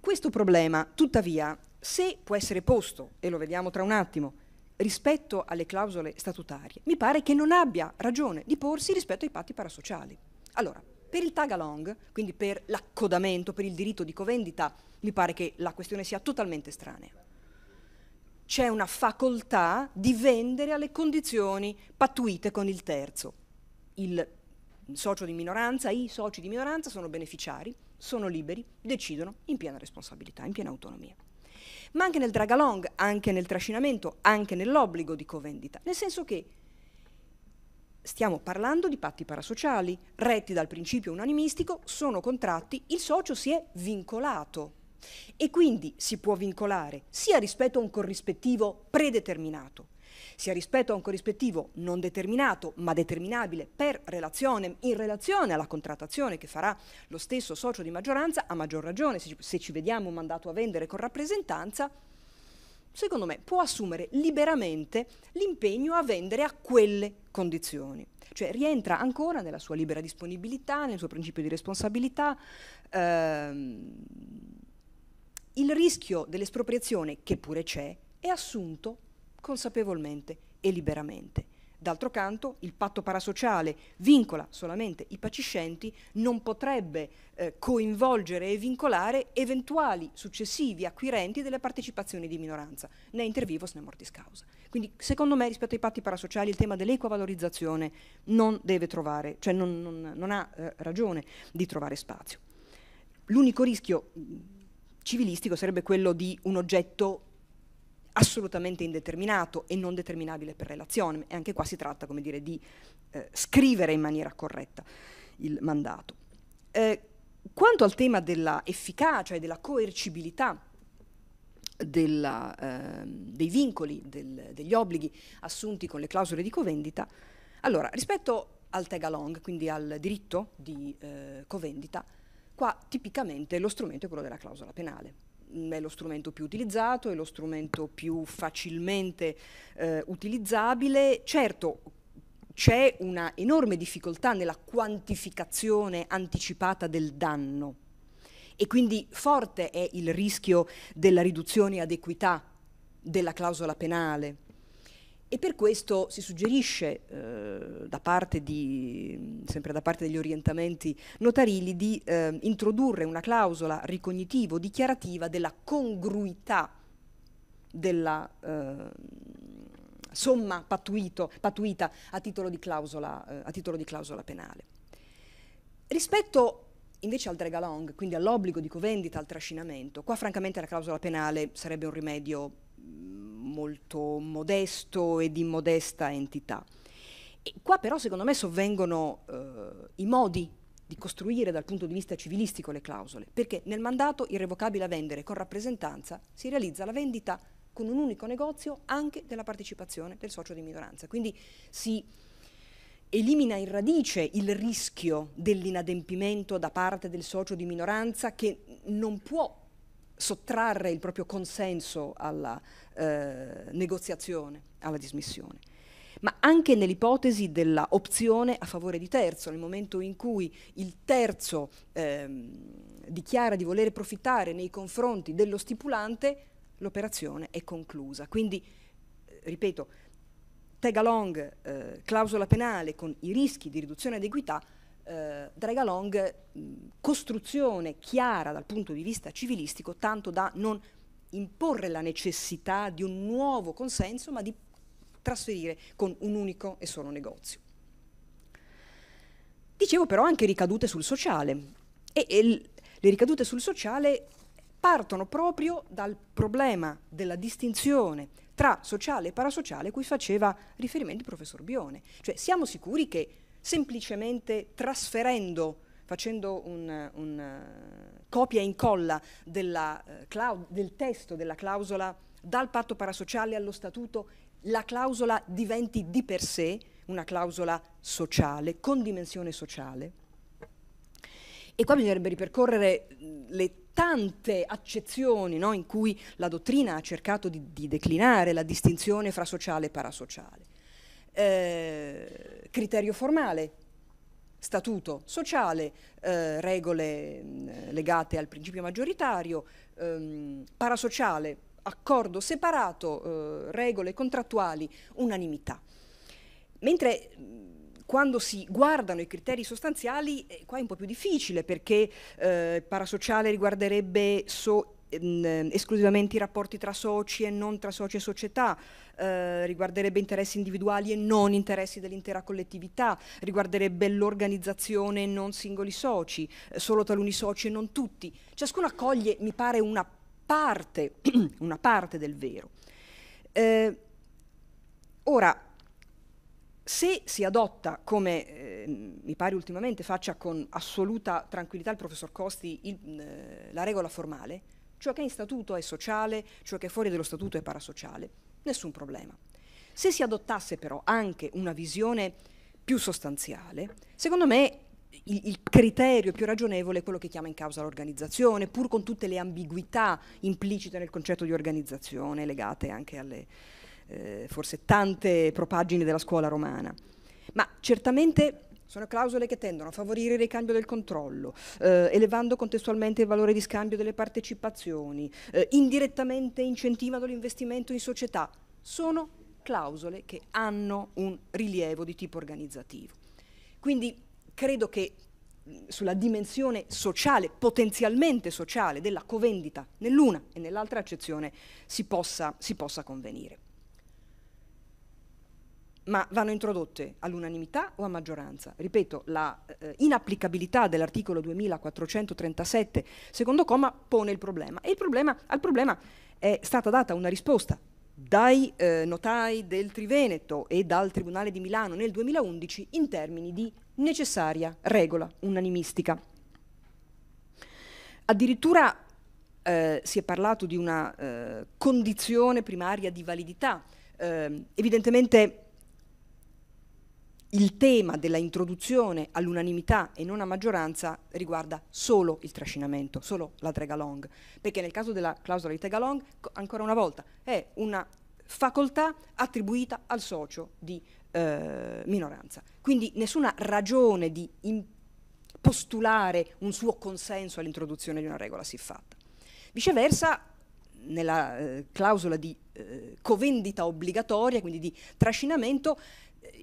questo problema, tuttavia, se può essere posto, e lo vediamo tra un attimo, rispetto alle clausole statutarie, mi pare che non abbia ragione di porsi rispetto ai patti parasociali. Allora, per il tagalong, quindi per l'accodamento, per il diritto di covendita, mi pare che la questione sia totalmente estranea c'è una facoltà di vendere alle condizioni pattuite con il terzo. Il socio di minoranza, i soci di minoranza sono beneficiari, sono liberi, decidono in piena responsabilità, in piena autonomia. Ma anche nel dragalong, anche nel trascinamento, anche nell'obbligo di covendita, nel senso che Stiamo parlando di patti parasociali, retti dal principio unanimistico, sono contratti, il socio si è vincolato e quindi si può vincolare sia rispetto a un corrispettivo predeterminato, sia rispetto a un corrispettivo non determinato ma determinabile per relazione, in relazione alla contrattazione che farà lo stesso socio di maggioranza, a maggior ragione se ci, se ci vediamo mandato a vendere con rappresentanza, secondo me può assumere liberamente l'impegno a vendere a quelle condizioni. Cioè rientra ancora nella sua libera disponibilità, nel suo principio di responsabilità. Ehm, il rischio dell'espropriazione, che pure c'è, è assunto consapevolmente e liberamente. D'altro canto, il patto parasociale vincola solamente i paciscenti, non potrebbe eh, coinvolgere e vincolare eventuali successivi acquirenti delle partecipazioni di minoranza, né inter vivos né mortis causa. Quindi, secondo me, rispetto ai patti parasociali, il tema dell'equavalorizzazione non deve trovare, cioè non, non, non ha eh, ragione di trovare spazio. L'unico rischio civilistico sarebbe quello di un oggetto assolutamente indeterminato e non determinabile per relazione, e anche qua si tratta come dire, di eh, scrivere in maniera corretta il mandato. Eh, quanto al tema dell'efficacia e della coercibilità della, eh, dei vincoli, del, degli obblighi assunti con le clausole di covendita, allora rispetto al tag quindi al diritto di eh, covendita, Qua tipicamente lo strumento è quello della clausola penale mm, è lo strumento più utilizzato, è lo strumento più facilmente eh, utilizzabile. Certo, c'è una enorme difficoltà nella quantificazione anticipata del danno e quindi forte è il rischio della riduzione ad equità della clausola penale e per questo si suggerisce, eh, da parte di, sempre da parte degli orientamenti notarili, di eh, introdurre una clausola ricognitivo-dichiarativa della congruità della eh, somma patuito, patuita a titolo, di clausola, eh, a titolo di clausola penale. Rispetto invece al dregalong, quindi all'obbligo di covendita, al trascinamento, qua francamente la clausola penale sarebbe un rimedio molto modesto e di modesta entità. E qua però secondo me sovvengono eh, i modi di costruire dal punto di vista civilistico le clausole, perché nel mandato irrevocabile a vendere con rappresentanza si realizza la vendita con un unico negozio anche della partecipazione del socio di minoranza. Quindi si elimina in radice il rischio dell'inadempimento da parte del socio di minoranza che non può sottrarre il proprio consenso alla eh, negoziazione, alla dismissione. Ma anche nell'ipotesi della opzione a favore di terzo, nel momento in cui il terzo eh, dichiara di voler profittare nei confronti dello stipulante, l'operazione è conclusa. Quindi, eh, ripeto, tag along, eh, clausola penale con i rischi di riduzione ed equità eh, Dregalong costruzione chiara dal punto di vista civilistico, tanto da non imporre la necessità di un nuovo consenso, ma di trasferire con un unico e solo negozio. Dicevo però anche ricadute sul sociale e, e le ricadute sul sociale partono proprio dal problema della distinzione tra sociale e parasociale cui faceva riferimento il professor Bione. Cioè siamo sicuri che semplicemente trasferendo facendo una, un eh, copia e incolla della, uh, del testo della clausola dal patto parasociale allo statuto, la clausola diventi di per sé una clausola sociale, con dimensione sociale. E qua bisognerebbe ripercorrere le tante accezioni no, in cui la dottrina ha cercato di, di declinare la distinzione fra sociale e parasociale eh, criterio formale, statuto sociale, eh, regole mh, legate al principio maggioritario, ehm, parasociale, accordo separato, eh, regole contrattuali, unanimità. Mentre quando si guardano i criteri sostanziali, eh, qua è un po' più difficile perché eh, parasociale riguarderebbe so ehm, esclusivamente i rapporti tra soci e non tra soci e società, eh, riguarderebbe interessi individuali e non interessi dell'intera collettività, riguarderebbe l'organizzazione e non singoli soci, eh, solo taluni soci e non tutti. Ciascuno accoglie, mi pare, una parte, una parte del vero. Eh, ora, se si adotta, come eh, mi pare ultimamente faccia con assoluta tranquillità il professor Costi, il, eh, la regola formale, Ciò che è in statuto è sociale, ciò che è fuori dello statuto è parasociale. Nessun problema. Se si adottasse però anche una visione più sostanziale, secondo me il, il, criterio più ragionevole è quello che chiama in causa l'organizzazione, pur con tutte le ambiguità implicite nel concetto di organizzazione, legate anche alle eh, forse tante propaggini della scuola romana. Ma certamente sono clausole che tendono a favorire il ricambio del controllo, eh, elevando contestualmente il valore di scambio delle partecipazioni, eh, indirettamente incentivano l'investimento in società. Sono clausole che hanno un rilievo di tipo organizzativo. Quindi credo che sulla dimensione sociale, potenzialmente sociale, della covendita nell'una e nell'altra accezione si possa, si possa convenire ma vanno introdotte all'unanimità o a maggioranza. Ripeto, la eh, inapplicabilità dell'articolo 2437, secondo comma, pone il problema. E il problema, al problema è stata data una risposta dai eh, notai del Triveneto e dal Tribunale di Milano nel 2011 in termini di necessaria regola unanimistica. Addirittura eh, si è parlato di una eh, condizione primaria di validità, ehm, evidentemente il tema della introduzione all'unanimità e non a maggioranza riguarda solo il trascinamento, solo la tregalong, perché nel caso della clausola di tregalong, ancora una volta, è una facoltà attribuita al socio di eh, minoranza. Quindi nessuna ragione di postulare un suo consenso all'introduzione di una regola siffatta. Viceversa, nella eh, clausola di eh, covendita obbligatoria, quindi di trascinamento,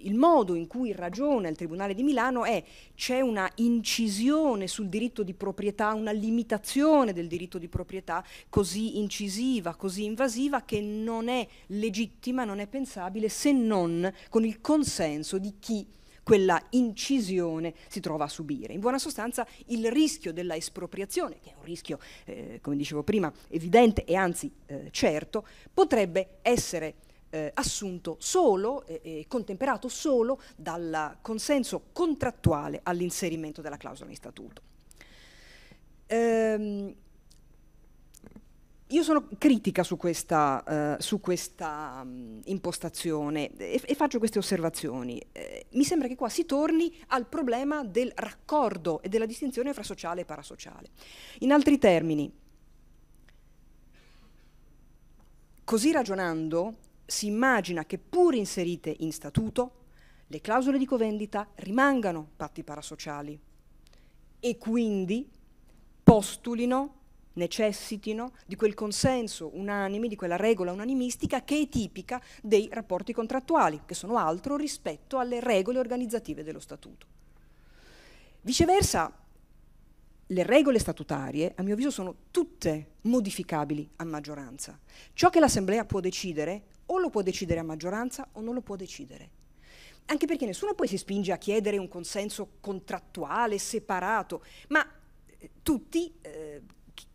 il modo in cui ragiona il Tribunale di Milano è c'è una incisione sul diritto di proprietà, una limitazione del diritto di proprietà così incisiva, così invasiva, che non è legittima, non è pensabile se non con il consenso di chi quella incisione si trova a subire. In buona sostanza il rischio della espropriazione, che è un rischio, eh, come dicevo prima, evidente e anzi eh, certo, potrebbe essere eh, assunto solo e eh, contemperato solo dal consenso contrattuale all'inserimento della clausola in statuto. Ehm, io sono critica su questa, eh, su questa mh, mm, impostazione e, e, faccio queste osservazioni. Eh, mi sembra che qua si torni al problema del raccordo e della distinzione fra sociale e parasociale. In altri termini, così ragionando, si immagina che pur inserite in statuto, le clausole di covendita rimangano patti parasociali e quindi postulino, necessitino di quel consenso unanime, di quella regola unanimistica che è tipica dei rapporti contrattuali, che sono altro rispetto alle regole organizzative dello statuto. Viceversa, le regole statutarie, a mio avviso, sono tutte modificabili a maggioranza. Ciò che l'Assemblea può decidere o lo può decidere a maggioranza o non lo può decidere. Anche perché nessuno poi si spinge a chiedere un consenso contrattuale separato, ma eh, tutti eh,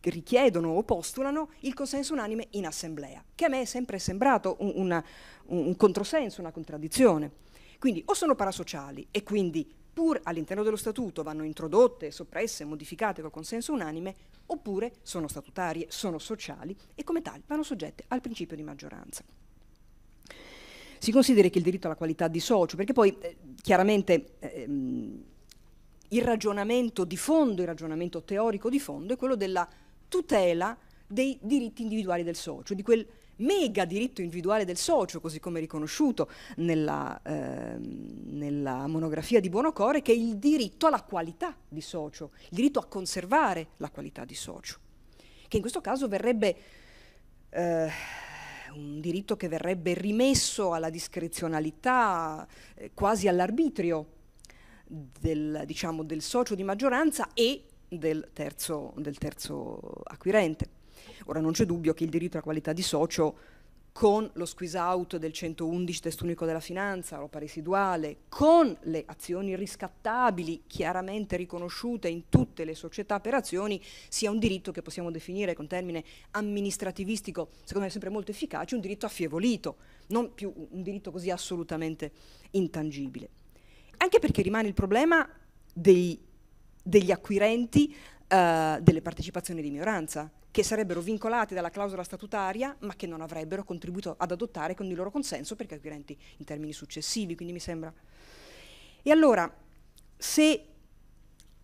richiedono o postulano il consenso unanime in assemblea, che a me è sempre sembrato un, una, un controsenso, una contraddizione. Quindi o sono parasociali e quindi pur all'interno dello statuto vanno introdotte, soppresse, modificate col consenso unanime, oppure sono statutarie, sono sociali e come tali vanno soggette al principio di maggioranza si consideri che il diritto alla qualità di socio, perché poi eh, chiaramente ehm, il ragionamento di fondo, il ragionamento teorico di fondo è quello della tutela dei diritti individuali del socio, di quel mega diritto individuale del socio, così come riconosciuto nella, eh, nella monografia di Buonocore, che è il diritto alla qualità di socio, il diritto a conservare la qualità di socio, che in questo caso verrebbe eh, un diritto che verrebbe rimesso alla discrezionalità, eh, quasi all'arbitrio del, diciamo, del, socio di maggioranza e del terzo, del terzo acquirente. Ora non c'è dubbio che il diritto alla qualità di socio con lo squeeze out del 111 testo unico della finanza, roba residuale, con le azioni riscattabili chiaramente riconosciute in tutte le società per azioni, sia un diritto che possiamo definire con termine amministrativistico, secondo me sempre molto efficace, un diritto affievolito, non più un diritto così assolutamente intangibile. Anche perché rimane il problema dei, degli acquirenti eh, delle partecipazioni di minoranza, che sarebbero vincolate dalla clausola statutaria ma che non avrebbero contribuito ad adottare con il loro consenso perché acquirenti in termini successivi, quindi mi sembra. E allora, se,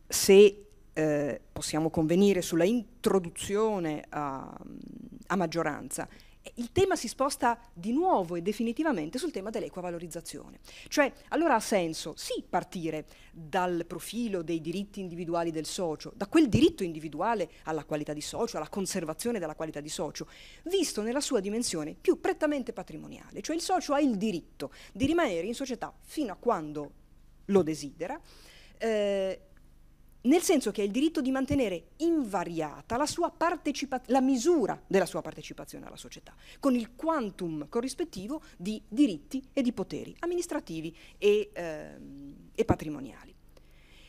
se eh, possiamo convenire sulla introduzione a, a maggioranza eh, il tema si sposta di nuovo e definitivamente sul tema dell'equa valorizzazione. Cioè, allora ha senso sì partire dal profilo dei diritti individuali del socio, da quel diritto individuale alla qualità di socio, alla conservazione della qualità di socio, visto nella sua dimensione più prettamente patrimoniale, cioè il socio ha il diritto di rimanere in società fino a quando lo desidera. Eh, nel senso che ha il diritto di mantenere invariata la, sua partecipa- la, misura della sua partecipazione alla società, con il quantum corrispettivo di diritti e di poteri amministrativi e, ehm, e patrimoniali.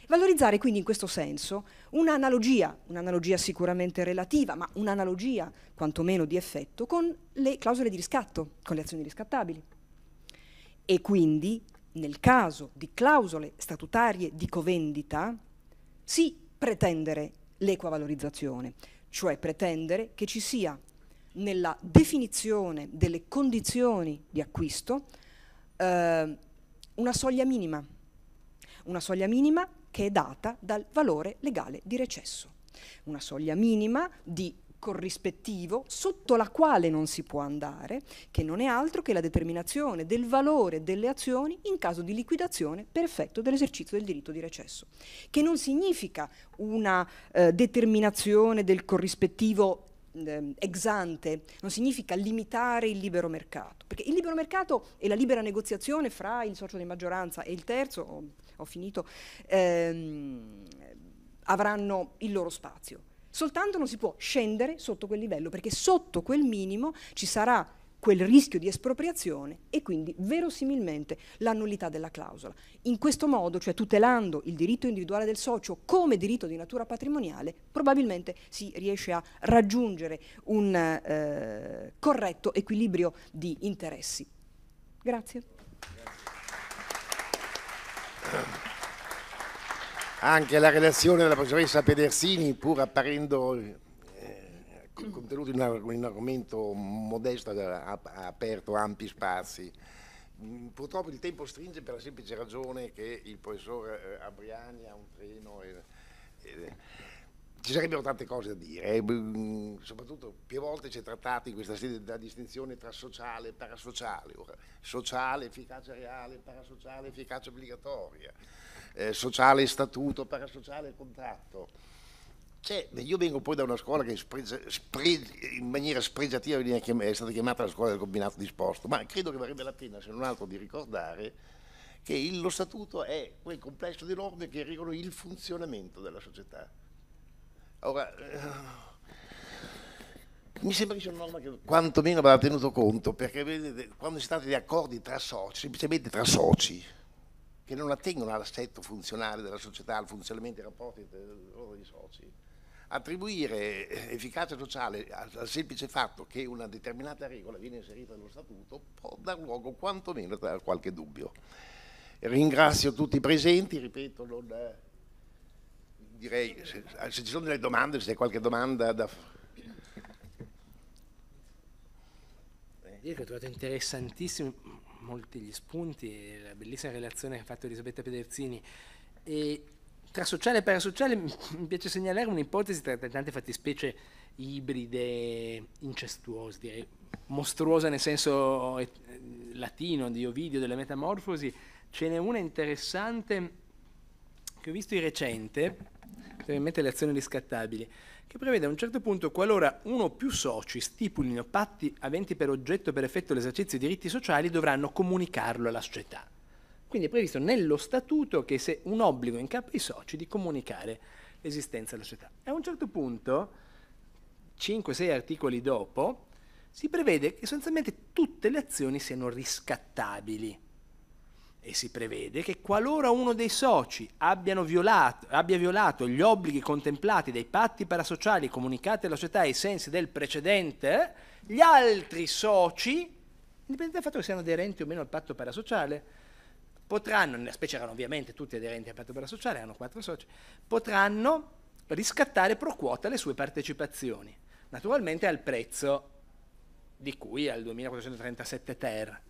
Valorizzare quindi in questo senso un'analogia, un'analogia sicuramente relativa, ma un'analogia quantomeno di effetto, con le clausole di riscatto, con le azioni riscattabili. E quindi nel caso di clausole statutarie di covendita, sì pretendere l'equa valorizzazione, cioè pretendere che ci sia nella definizione delle condizioni di acquisto eh, una soglia minima, una soglia minima che è data dal valore legale di recesso, una soglia minima di corrispettivo sotto la quale non si può andare, che non è altro che la determinazione del valore delle azioni in caso di liquidazione per effetto dell'esercizio del diritto di recesso, che non significa una eh, determinazione del corrispettivo eh, ex ante, non significa limitare il libero mercato, perché il libero mercato e la libera negoziazione fra il socio di maggioranza e il terzo, ho, ho finito, ehm, avranno il loro spazio Soltanto non si può scendere sotto quel livello, perché sotto quel minimo ci sarà quel rischio di espropriazione e quindi verosimilmente la nullità della clausola. In questo modo, cioè tutelando il diritto individuale del socio come diritto di natura patrimoniale, probabilmente si riesce a raggiungere un eh, corretto equilibrio di interessi. Grazie. Grazie anche la relazione della professoressa Pedersini, pur apparendo eh, contenuto in un, argomento modesto, ha, aperto ampi spazi. Mm, purtroppo il tempo stringe per la semplice ragione che il professor eh, Abriani ha un treno. E, e, ci sarebbero tante cose da dire, eh, mm, soprattutto più volte si è trattato in questa sede della distinzione tra sociale e parasociale, ora, sociale, efficacia reale, parasociale, efficacia obbligatoria eh, sociale statuto, parasociale contratto. Cioè, io vengo poi da una scuola che sprezza, sprezza, in maniera spregiativa è stata chiamata la scuola del combinato disposto, ma credo che varrebbe la pena, se non altro, di ricordare che il, lo statuto è quel complesso di norme che regolano il funzionamento della società. Ora, eh, mi sembra che sia una norma che quantomeno vada tenuto conto, perché vedete, quando si tratta di accordi tra soci, semplicemente tra soci, che non attengono all'assetto funzionale della società, al funzionamento dei rapporti tra loro i soci. Attribuire eh, efficacia sociale al semplice fatto che una determinata regola viene inserita nello statuto può dar luogo quantomeno a qualche dubbio. Ringrazio tutti i presenti, ripeto, non, direi se, se, ci sono delle domande, se c'è qualche domanda da dire che ho trovato interessantissimo molti gli spunti, la bellissima relazione che ha fatto Elisabetta Pederzini. E tra sociale e parasociale mi piace segnalare un'ipotesi tra tante fattispecie ibride, incestuose, direi mostruosa nel senso eh, latino di Ovidio, delle metamorfosi, ce n'è una interessante che ho visto di recente, probabilmente le azioni riscattabili che prevede a un certo punto qualora uno o più soci stipulino patti aventi per oggetto per effetto l'esercizio di diritti sociali dovranno comunicarlo alla società. Quindi è previsto nello statuto che se un obbligo in capo ai soci di comunicare l'esistenza della società. E a un certo punto, 5-6 articoli dopo, si prevede che sostanzialmente tutte le azioni siano riscattabili e si prevede che qualora uno dei soci violato, abbia violato gli obblighi contemplati dai patti parasociali comunicati alla società ai sensi del precedente, gli altri soci, indipendentemente dal fatto che siano aderenti o meno al patto parasociale, potranno, nella specie erano ovviamente tutti aderenti al patto parasociale, erano quattro soci, potranno riscattare pro quota le sue partecipazioni, naturalmente al prezzo di cui al 2437 ter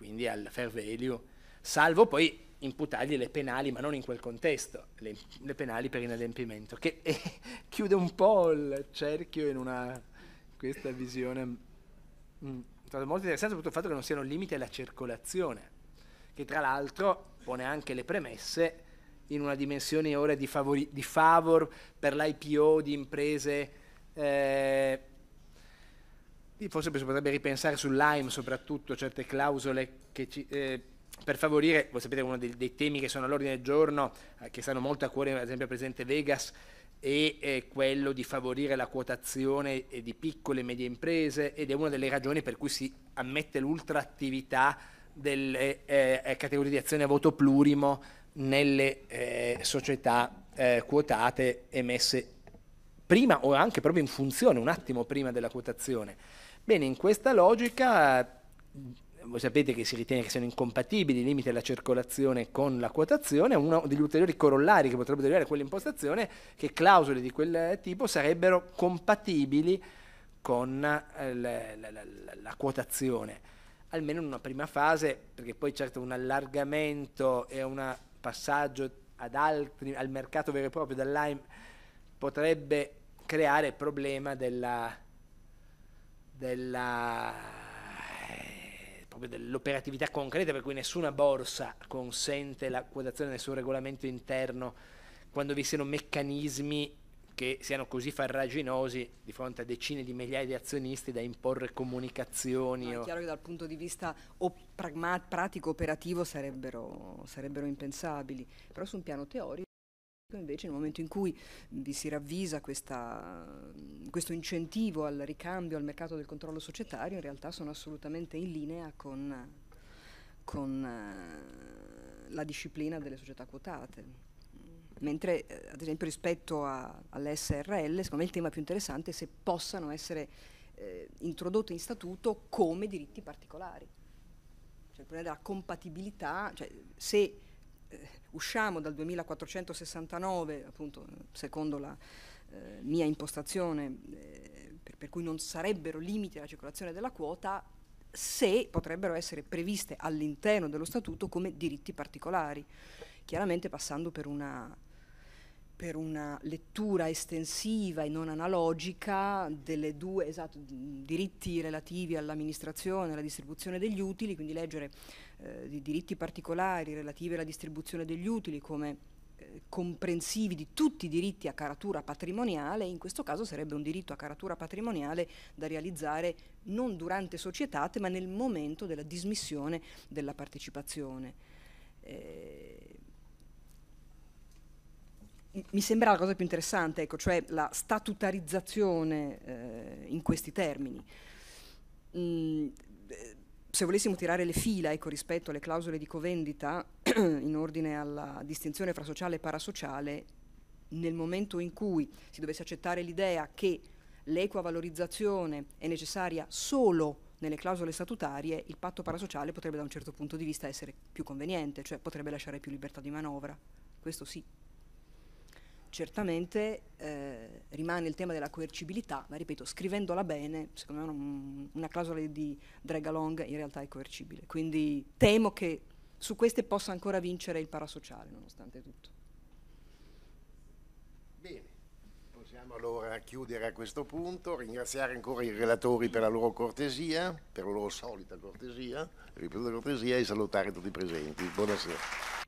quindi al fair value, salvo poi imputargli le penali, ma non in quel contesto, le, le penali per inadempimento, che eh, chiude un po' il cerchio in una, questa visione. Mm, è stato molto interessante soprattutto il fatto che non siano limiti alla circolazione, che tra l'altro pone anche le premesse in una dimensione ora di, favori, di favor per l'IPO di imprese eh, forse si potrebbe ripensare su Lime soprattutto certe clausole che ci, eh, per favorire, voi sapete uno dei, dei temi che sono all'ordine del giorno, eh, che stanno molto a cuore ad esempio al Presidente Vegas, è, è eh, quello di favorire la quotazione eh, di piccole e medie imprese ed è una delle ragioni per cui si ammette l'ultraattività delle eh, eh categorie di azione a voto plurimo nelle società quotate emesse prima o anche proprio in funzione, un attimo prima della quotazione. Bene, in questa logica voi sapete che si ritiene che siano incompatibili i limiti alla circolazione con la quotazione, uno degli ulteriori corollari che potrebbe derivare da quell'impostazione è che clausole di quel tipo sarebbero compatibili con la, la, la, la quotazione, almeno in una prima fase, perché poi certo un allargamento e un passaggio altri, al mercato vero e proprio dall'AIM potrebbe creare il problema della della, eh, dell'operatività concreta, per cui nessuna borsa consente la quotazione, nessun regolamento interno, quando vi siano meccanismi che siano così farraginosi di fronte a decine di migliaia di azionisti da imporre comunicazioni. No, è chiaro che dal punto di vista pragma- pratico operativo sarebbero, sarebbero impensabili, però su un piano teorico. Invece nel momento in cui vi si ravvisa questa, questo incentivo al ricambio al mercato del controllo societario, in realtà sono assolutamente in linea con, con eh, la disciplina delle società quotate. Mentre eh, ad esempio rispetto all'SRL, secondo me il tema più interessante è se possano essere eh, introdotte in statuto come diritti particolari. Cioè il problema della compatibilità, cioè se eh, usciamo dal 2469, appunto secondo la eh, mia impostazione, eh, per, per cui non sarebbero limiti alla circolazione della quota, se potrebbero essere previste all'interno dello statuto come diritti particolari, chiaramente passando per una per una lettura estensiva e non analogica delle due esatto, diritti relativi all'amministrazione, e alla distribuzione degli utili, quindi leggere eh, di diritti particolari relativi alla distribuzione degli utili come eh, comprensivi di tutti i diritti a caratura patrimoniale, in questo caso sarebbe un diritto a caratura patrimoniale da realizzare non durante societate ma nel momento della dismissione della partecipazione. Eh, mi sembra la cosa più interessante, ecco, cioè la statutarizzazione in questi termini. Mm, se volessimo tirare le fila ecco, rispetto alle clausole di covendita in ordine alla distinzione fra sociale e parasociale, nel momento in cui si dovesse accettare l'idea che l'equa valorizzazione è necessaria solo nelle clausole statutarie, il patto parasociale potrebbe da un certo punto di vista essere più conveniente, cioè potrebbe lasciare più libertà di manovra. Questo sì certamente eh, rimane il tema della coercibilità, ma ripeto, scrivendola bene, secondo me un, una clausola di drag along in realtà è coercibile. Quindi temo che su queste possa ancora vincere il parasociale, nonostante tutto. Bene, possiamo allora chiudere a questo punto, ringraziare ancora i relatori per la loro cortesia, per la loro solita cortesia, ripeto cortesia, e salutare tutti i presenti. Buonasera.